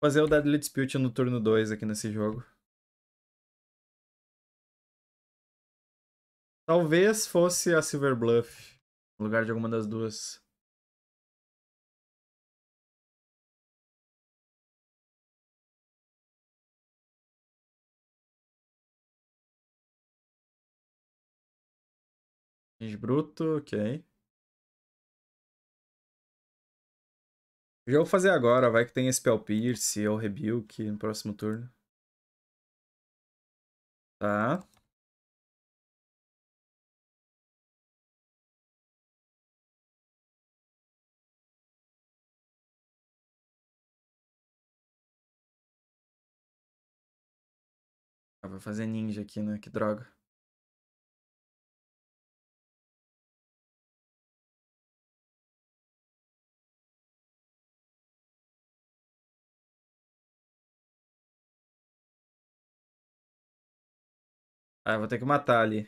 fazer o Deadly Dispute no turno 2 aqui nesse jogo. Talvez fosse a Silver Bluff, no lugar de alguma das duas. Bruto, ok. Já vou fazer agora, vai que tem Spell Pierce ou Rebuke no próximo turno. Tá. Ah, vou fazer ninja aqui, né? Que droga. Ah, eu vou ter que matar ali.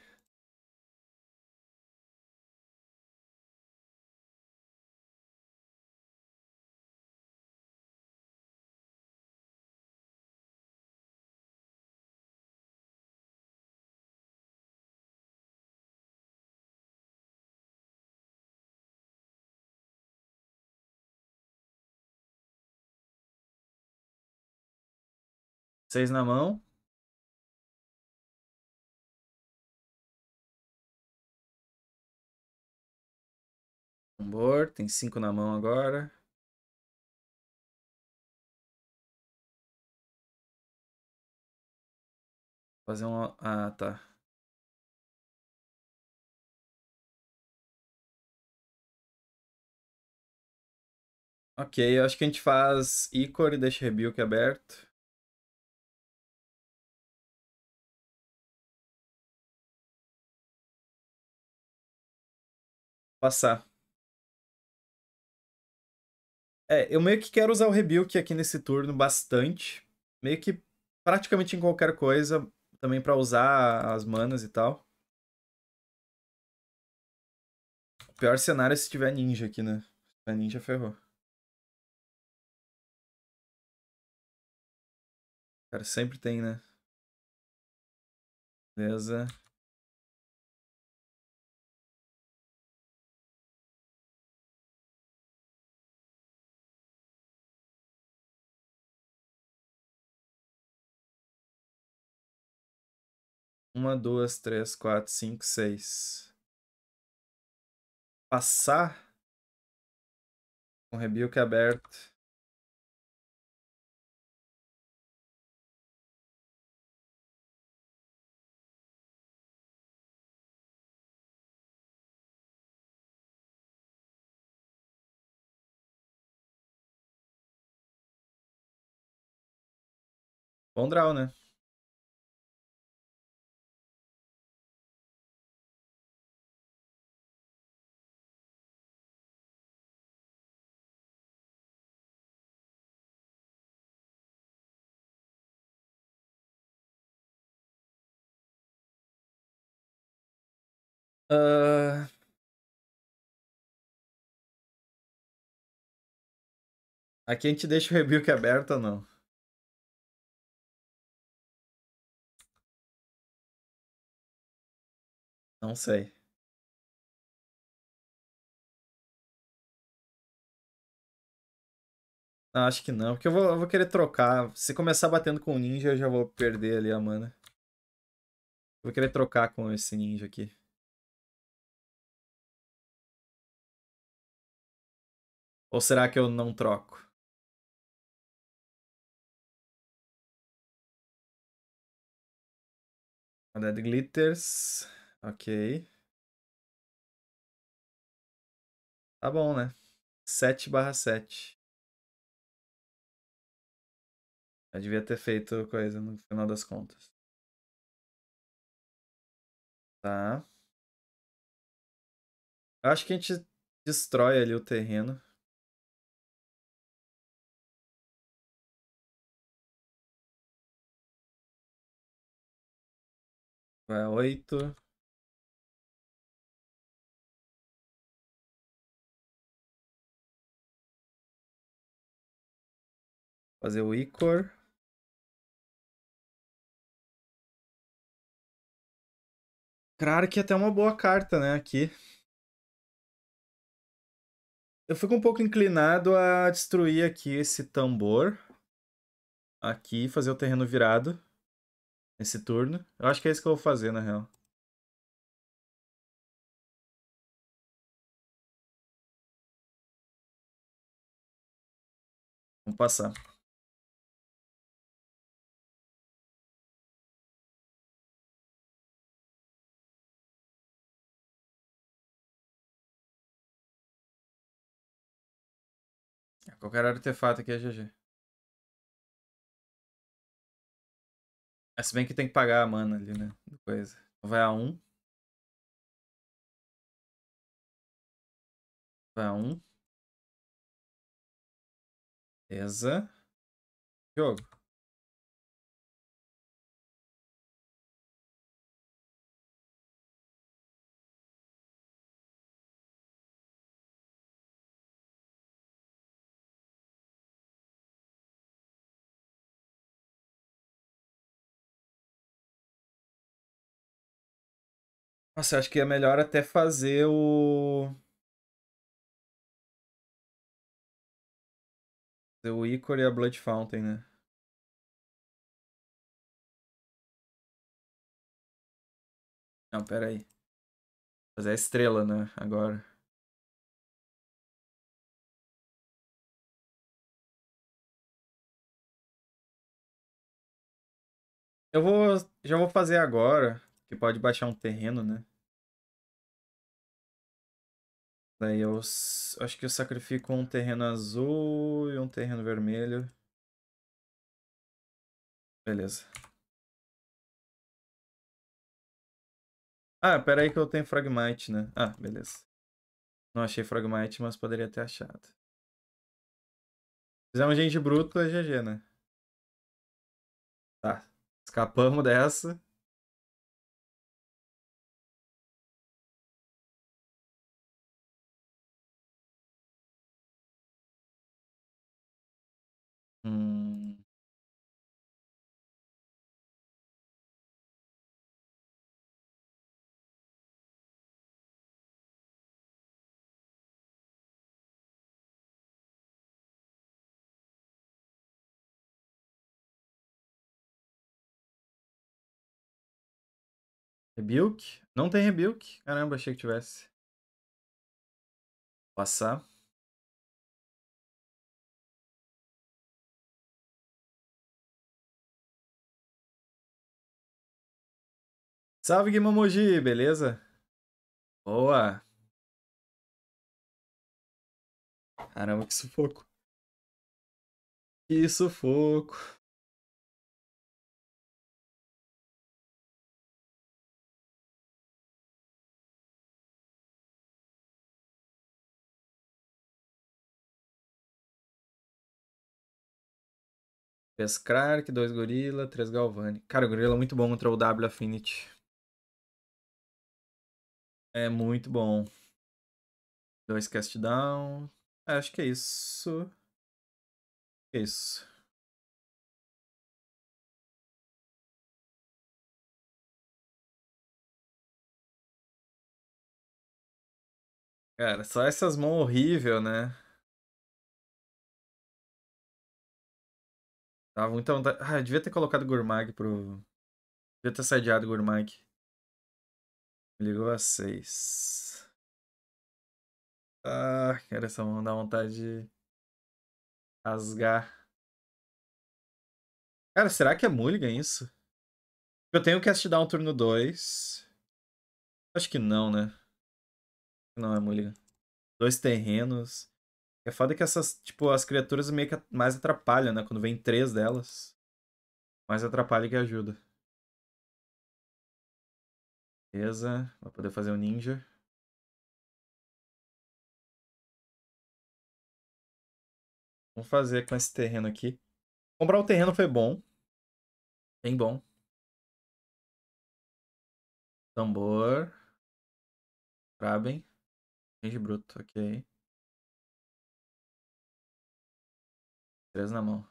Seis na mão. Tambor, tem cinco na mão agora. Fazer um. Ah, tá. Ok, eu acho que a gente faz Icor e deixa Rebuke aberto. Passar. É, eu meio que quero usar o Rebuke aqui nesse turno bastante. Meio que praticamente em qualquer coisa. Também para usar as manas e tal. O pior cenário é se tiver ninja aqui, né? Se tiver ninja, ferrou. Cara, sempre tem, né? Beleza. Uma, duas, três, quatro, cinco, seis. Passar com um rebuke aberto. Bom draw, né? Uh... Aqui a gente deixa o rebuke aberto ou não? Não sei. Não, acho que não, porque eu vou, eu vou querer trocar. Se começar batendo com o ninja, eu já vou perder ali a mana. Vou querer trocar com esse ninja aqui. Ou será que eu não troco? Dead Glitters. Ok. Tá bom, né? 7 barra 7. Eu devia ter feito coisa no final das contas. Tá. Eu acho que a gente destrói ali o terreno. Vai, tipo, 8. É fazer o Icor. Claro que é até uma boa carta, né? Aqui. Eu fico um pouco inclinado a destruir aqui esse tambor. Aqui, fazer o terreno virado. Nesse turno. Eu acho que é isso que eu vou fazer, na real. Vamos passar. Qualquer artefato aqui é GG. Mas ah, se bem que tem que pagar a mana ali, né? Coisa. Vai a 1. Vai a 1. Beleza. Jogo. Nossa, acho que é melhor até fazer o. Fazer o Icor e a Blood Fountain, né? Não, pera aí. Fazer a estrela, né? Agora. Eu vou. Já vou fazer agora. Que pode baixar um terreno, né? Daí eu acho que eu sacrifico um terreno azul e um terreno vermelho. Beleza. Ah, pera aí que eu tenho Fragmite, né? Ah, beleza. Não achei Fragmite, mas poderia ter achado. Fizemos gente bruto é GG, né? Tá. Escapamos dessa. Hum. Rebuke? Não tem rebuke? Caramba, achei que tivesse. Passar. Salve Guimamoji, beleza? Boa! Caramba, que sufoco! Que sufoco! Pescrar, dois gorila, três galvani. Cara, o gorila é muito bom contra o W Affinity. É muito bom. Dois cast down. É, acho que é isso. É isso. Cara, só essas mãos horrível, né? Tava muita vontade. Ah, eu devia ter colocado Gourmag pro. Devia ter sediado Gourmag. Ligou a seis. Ah, cara, essa mão dá vontade de rasgar. Cara, será que é Mulligan isso? Eu tenho cast down turno 2. Acho que não, né? Não é Mulligan. Dois terrenos. É foda que essas, tipo, as criaturas meio que mais atrapalham, né? Quando vem três delas. Mais atrapalha que ajuda. Beleza, vai poder fazer o um ninja. Vamos fazer com esse terreno aqui. Comprar o terreno foi bom. Bem bom. Tambor. Kraben. Range bruto, ok. Três na mão.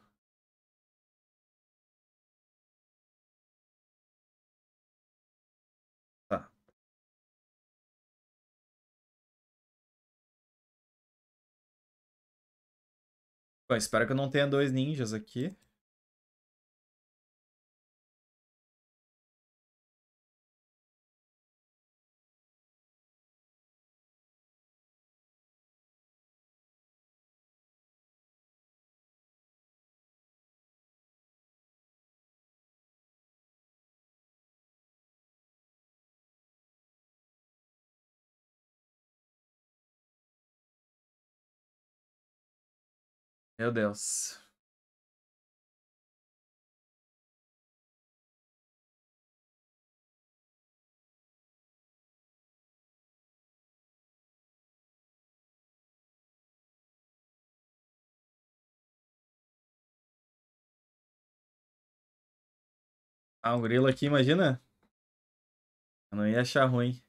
Bom, espero que eu não tenha dois ninjas aqui. Meu Deus. Ah, um grilo aqui, imagina? Eu não ia achar ruim.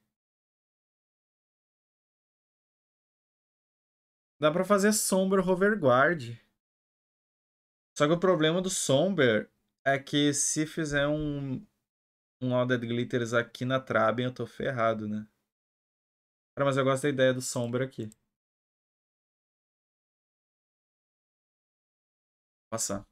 Dá pra fazer Somber Hoverguard. Só que o problema do Somber é que se fizer um, um All Glitters aqui na Traben, eu tô ferrado, né? Cara, mas eu gosto da ideia do Somber aqui. Passar.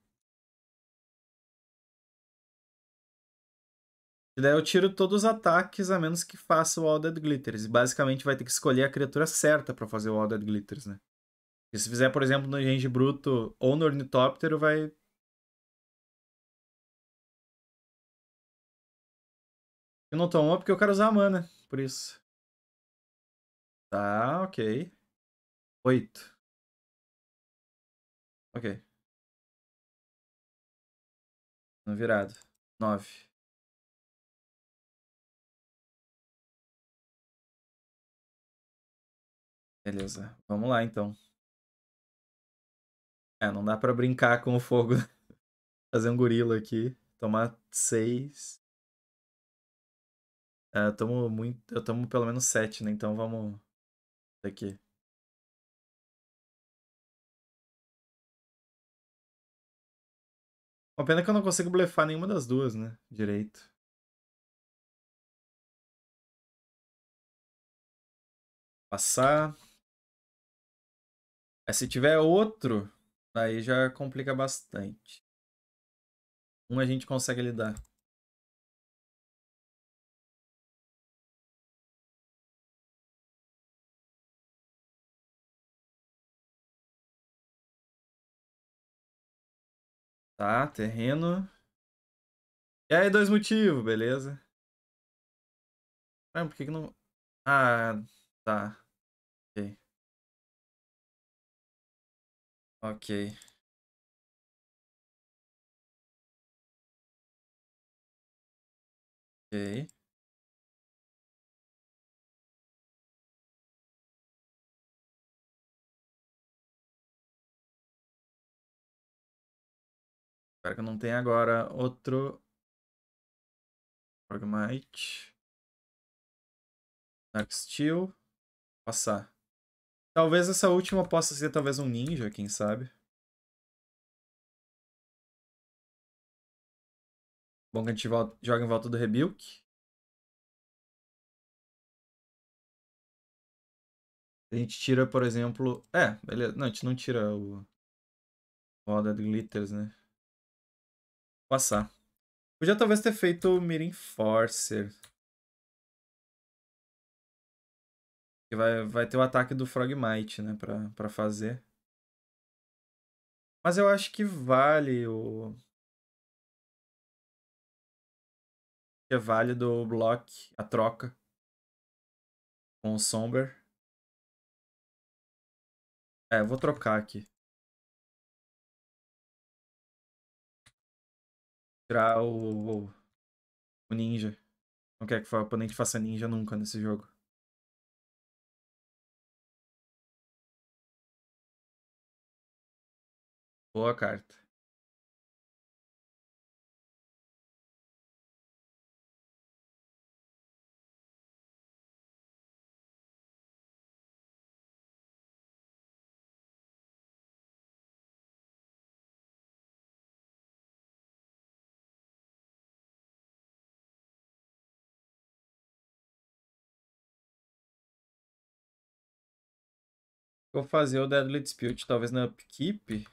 E daí eu tiro todos os ataques, a menos que faça o All Dead Glitters. E basicamente vai ter que escolher a criatura certa para fazer o All Dead Glitters, né? E se fizer, por exemplo, no range Bruto ou no Ornitóptero, vai. Eu não tomou porque eu quero usar a mana, por isso. Tá, ok. Oito. Ok. No virado. Nove. Beleza. Vamos lá, então. É, não dá para brincar com o fogo. *laughs* Fazer um gorila aqui. Tomar seis. É, eu tomo muito. Eu tomo pelo menos sete, né? Então vamos. Aqui. Uma pena que eu não consigo blefar nenhuma das duas, né? Direito. Passar. É, se tiver outro. Aí já complica bastante. Um a gente consegue lidar. Tá, terreno. E aí, dois motivos, beleza. Ah, por que que não... Ah, tá. Ok. Ok. Espero que não tenha agora outro Orgmite Dark Steel. Passar. Talvez essa última possa ser talvez um ninja, quem sabe. Bom que a gente volta, joga em volta do Rebuke. A gente tira, por exemplo... É, beleza. Não, a gente não tira o... Roda de Glitters, né? passar. Podia talvez ter feito o Mirim Forcer. Que vai, vai ter o ataque do Frogmite, né? Pra, pra fazer. Mas eu acho que vale o. Que é válido o block, a troca. Com o Somber. É, vou trocar aqui. Tirar o, o, o ninja. Não quer que o oponente faça ninja nunca nesse jogo. Boa carta. Vou fazer o Deadly Dispute, talvez na upkeep.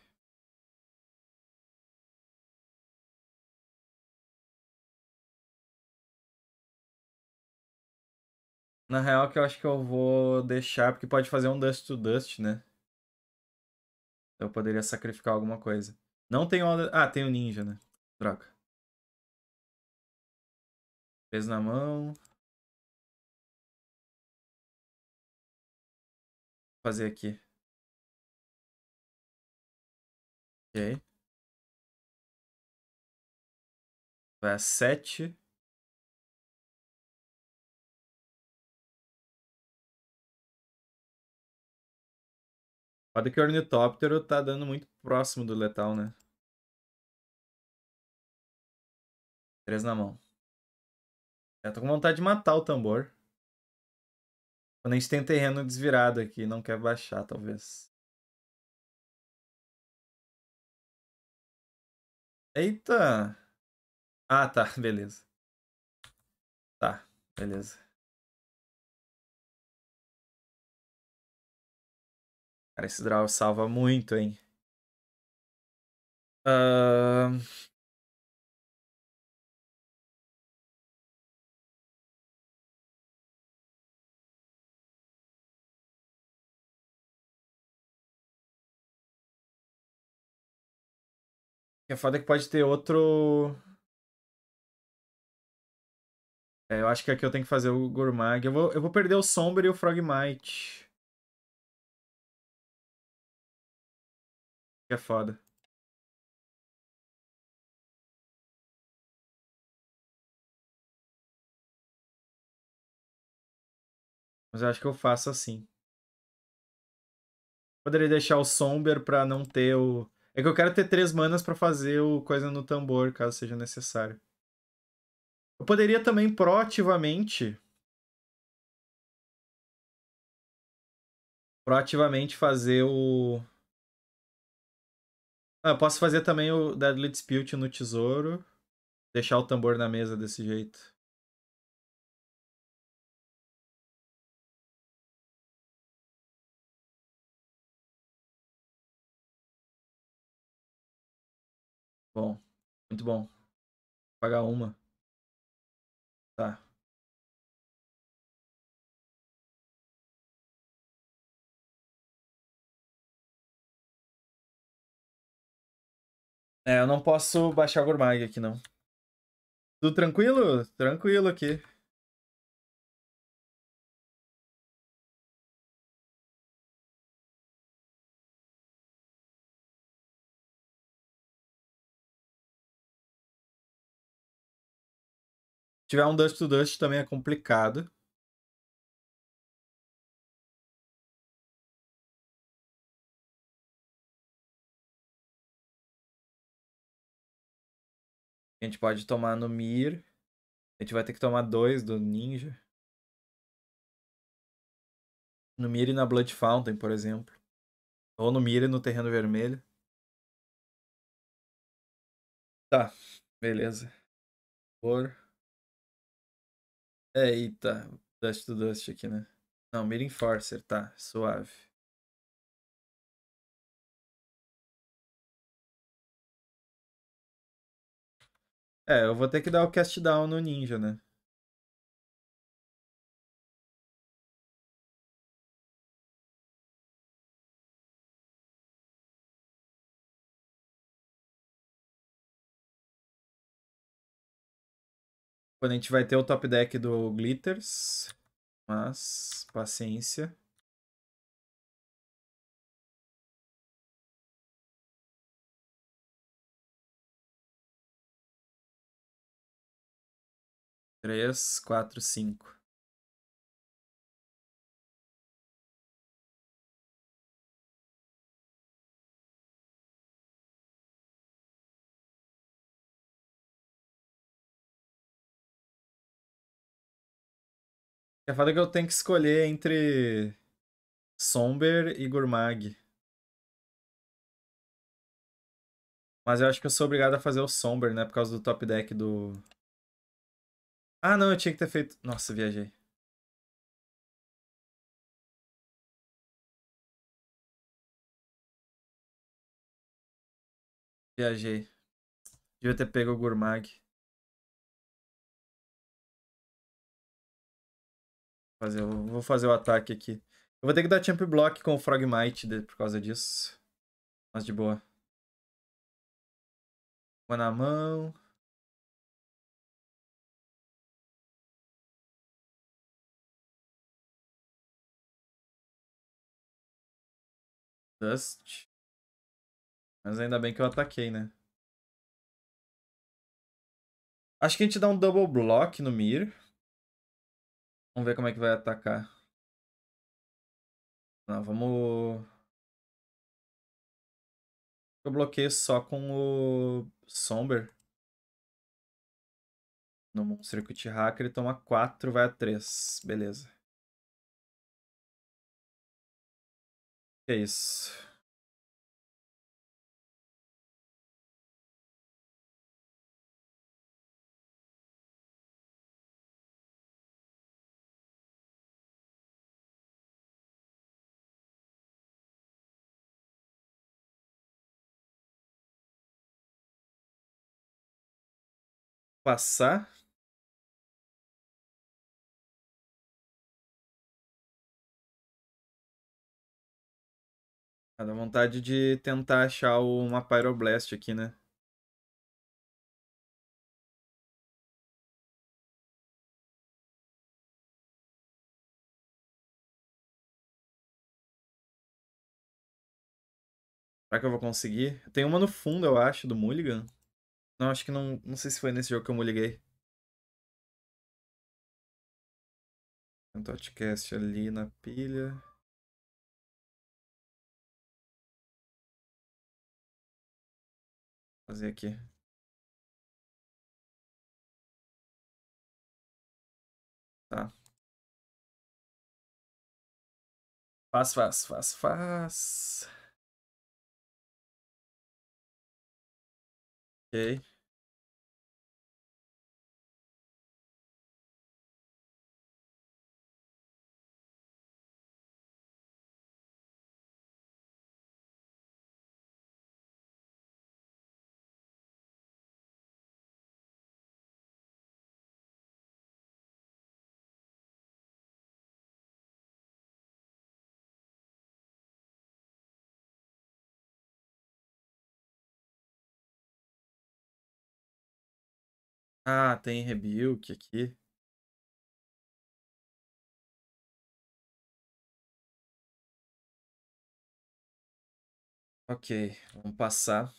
Na real, que eu acho que eu vou deixar, porque pode fazer um Dust to Dust, né? Eu poderia sacrificar alguma coisa. Não tem onda. Ah, tem o Ninja, né? Troca. Peso na mão. Vou fazer aqui. Ok. Vai a 7. Foda que o Ornitóptero tá dando muito próximo do letal, né? Três na mão. Eu tô com vontade de matar o tambor. Quando a gente tem terreno desvirado aqui, não quer baixar, talvez. Eita! Ah, tá, *laughs* beleza. Tá, beleza. Cara, esse draw salva muito, hein? Uh... foda é que pode ter outro. É, eu acho que aqui é eu tenho que fazer o Gourmag. Eu vou, eu vou perder o Sombra e o Frogmite. É foda. Mas eu acho que eu faço assim. Poderia deixar o Somber pra não ter o... É que eu quero ter três manas pra fazer o coisa no tambor, caso seja necessário. Eu poderia também proativamente... Proativamente fazer o... Ah, eu posso fazer também o Deadly Dispute no tesouro. Deixar o tambor na mesa desse jeito. Bom, muito bom. Vou pagar uma. Tá. É, eu não posso baixar o Gourmag aqui, não. Tudo tranquilo? Tranquilo aqui. Se tiver um Dust to Dust também é complicado. A gente pode tomar no Mir. A gente vai ter que tomar dois do Ninja. No Mir e na Blood Fountain, por exemplo. Ou no Mir e no Terreno Vermelho. Tá, beleza. Por... É, eita, Dust to Dust aqui, né? Não, Mir Enforcer, tá, suave. É, eu vou ter que dar o cast down no ninja, né? Quando a gente vai ter o top deck do Glitters, mas paciência. Três, quatro, cinco. É foda que eu tenho que escolher entre Somber e Gourmag. Mas eu acho que eu sou obrigado a fazer o Somber, né? Por causa do top deck do, ah, não, eu tinha que ter feito. Nossa, viajei. Viajei. Devia ter pego o Gourmag. Fazer, vou fazer o ataque aqui. Eu vou ter que dar champ block com o Frogmite por causa disso. Mas de boa. Uma na mão. Dust. Mas ainda bem que eu ataquei, né? Acho que a gente dá um double block no Mir. Vamos ver como é que vai atacar. Não, vamos... Eu bloqueio só com o Somber. No Circuit Hacker ele toma 4, vai a 3. Beleza. É isso. Passar. Dá vontade de tentar achar uma Pyroblast aqui, né? Será que eu vou conseguir? Tem uma no fundo, eu acho, do Mulligan. Não, acho que não. Não sei se foi nesse jogo que eu mulliguei Tem um Totcast ali na pilha. fazer aqui. Tá. Faz, faz, faz, faz. Ok. Ah, tem rebuke aqui. Ok, vamos passar.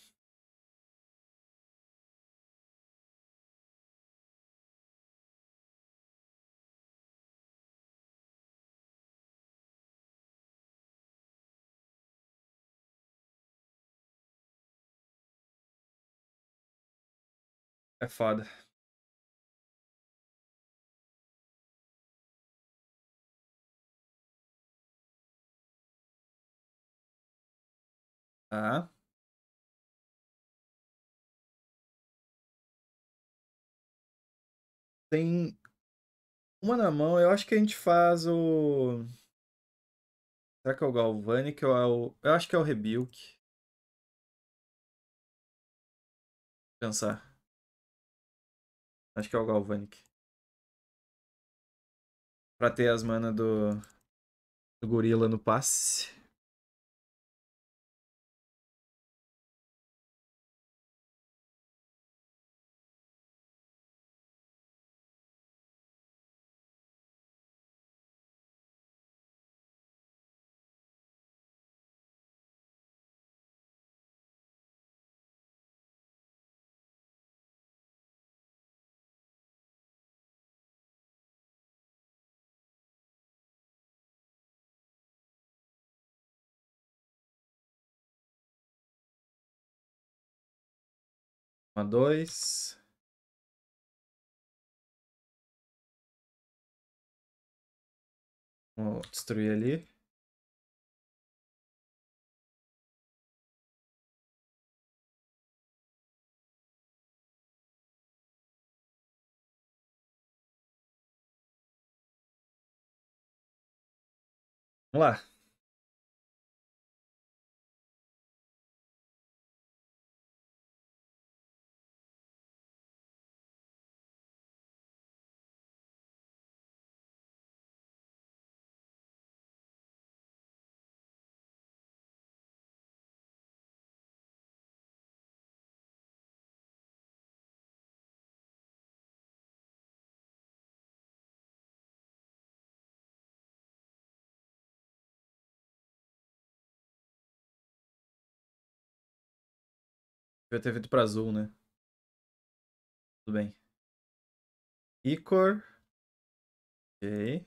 É foda. Tá. Tem uma na mão, eu acho que a gente faz o. Será que é o Galvanic ou é o. Eu acho que é o Rebuke. Pensar. Acho que é o Galvanic. Pra ter as manas do. do gorila no passe. Uma, dois. Vou destruir ali. Vamos lá. Devia ter feito pra azul, né? Tudo bem. Icor. Ok.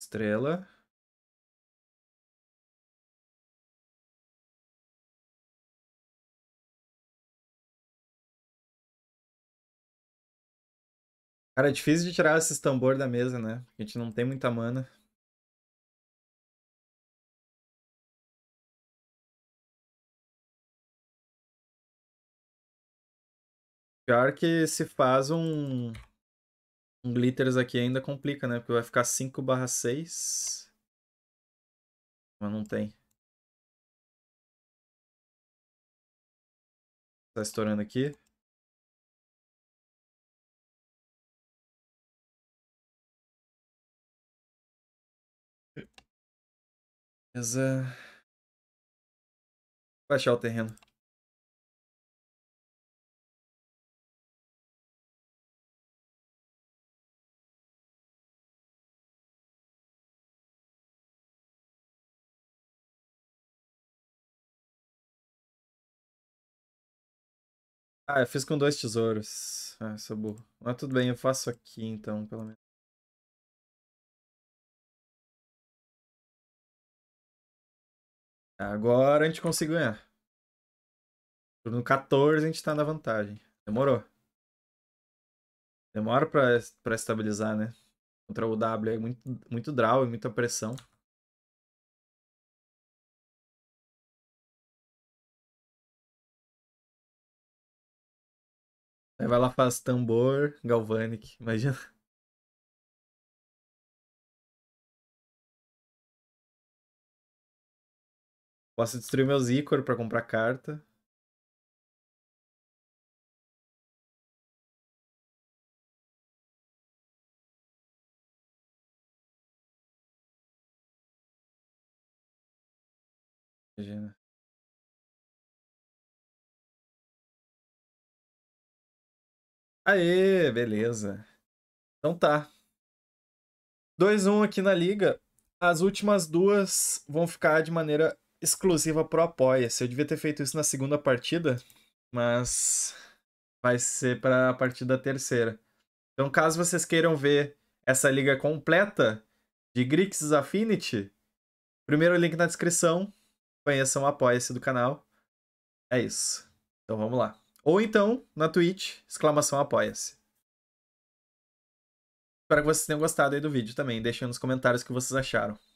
Estrela. Cara, é difícil de tirar esses tambor da mesa, né? a gente não tem muita mana. Pior que se faz um, um glitters aqui ainda complica, né? Porque vai ficar 5 barra 6. Mas não tem. Tá estourando aqui. Beleza. Vou achar o terreno. Ah, eu fiz com dois tesouros. Ah, sou burro. Mas tudo bem, eu faço aqui então, pelo menos. Agora a gente consegue ganhar. No 14 a gente tá na vantagem. Demorou. Demora pra, pra estabilizar, né? Contra o W é muito, muito draw e muita pressão. Aí vai lá, faz tambor, Galvanic, imagina. Posso destruir meus ícor para comprar carta. Imagina. Aê, beleza. Então tá. 2-1 um aqui na liga. As últimas duas vão ficar de maneira exclusiva pro Apoia-se. Eu devia ter feito isso na segunda partida, mas vai ser para a partida terceira. Então, caso vocês queiram ver essa liga completa de Grixis Affinity, primeiro link na descrição. Conheçam o Apoia-se do canal. É isso. Então vamos lá. Ou então, na Twitch, exclamação apoia-se. Espero que vocês tenham gostado aí do vídeo também. Deixem nos comentários o que vocês acharam.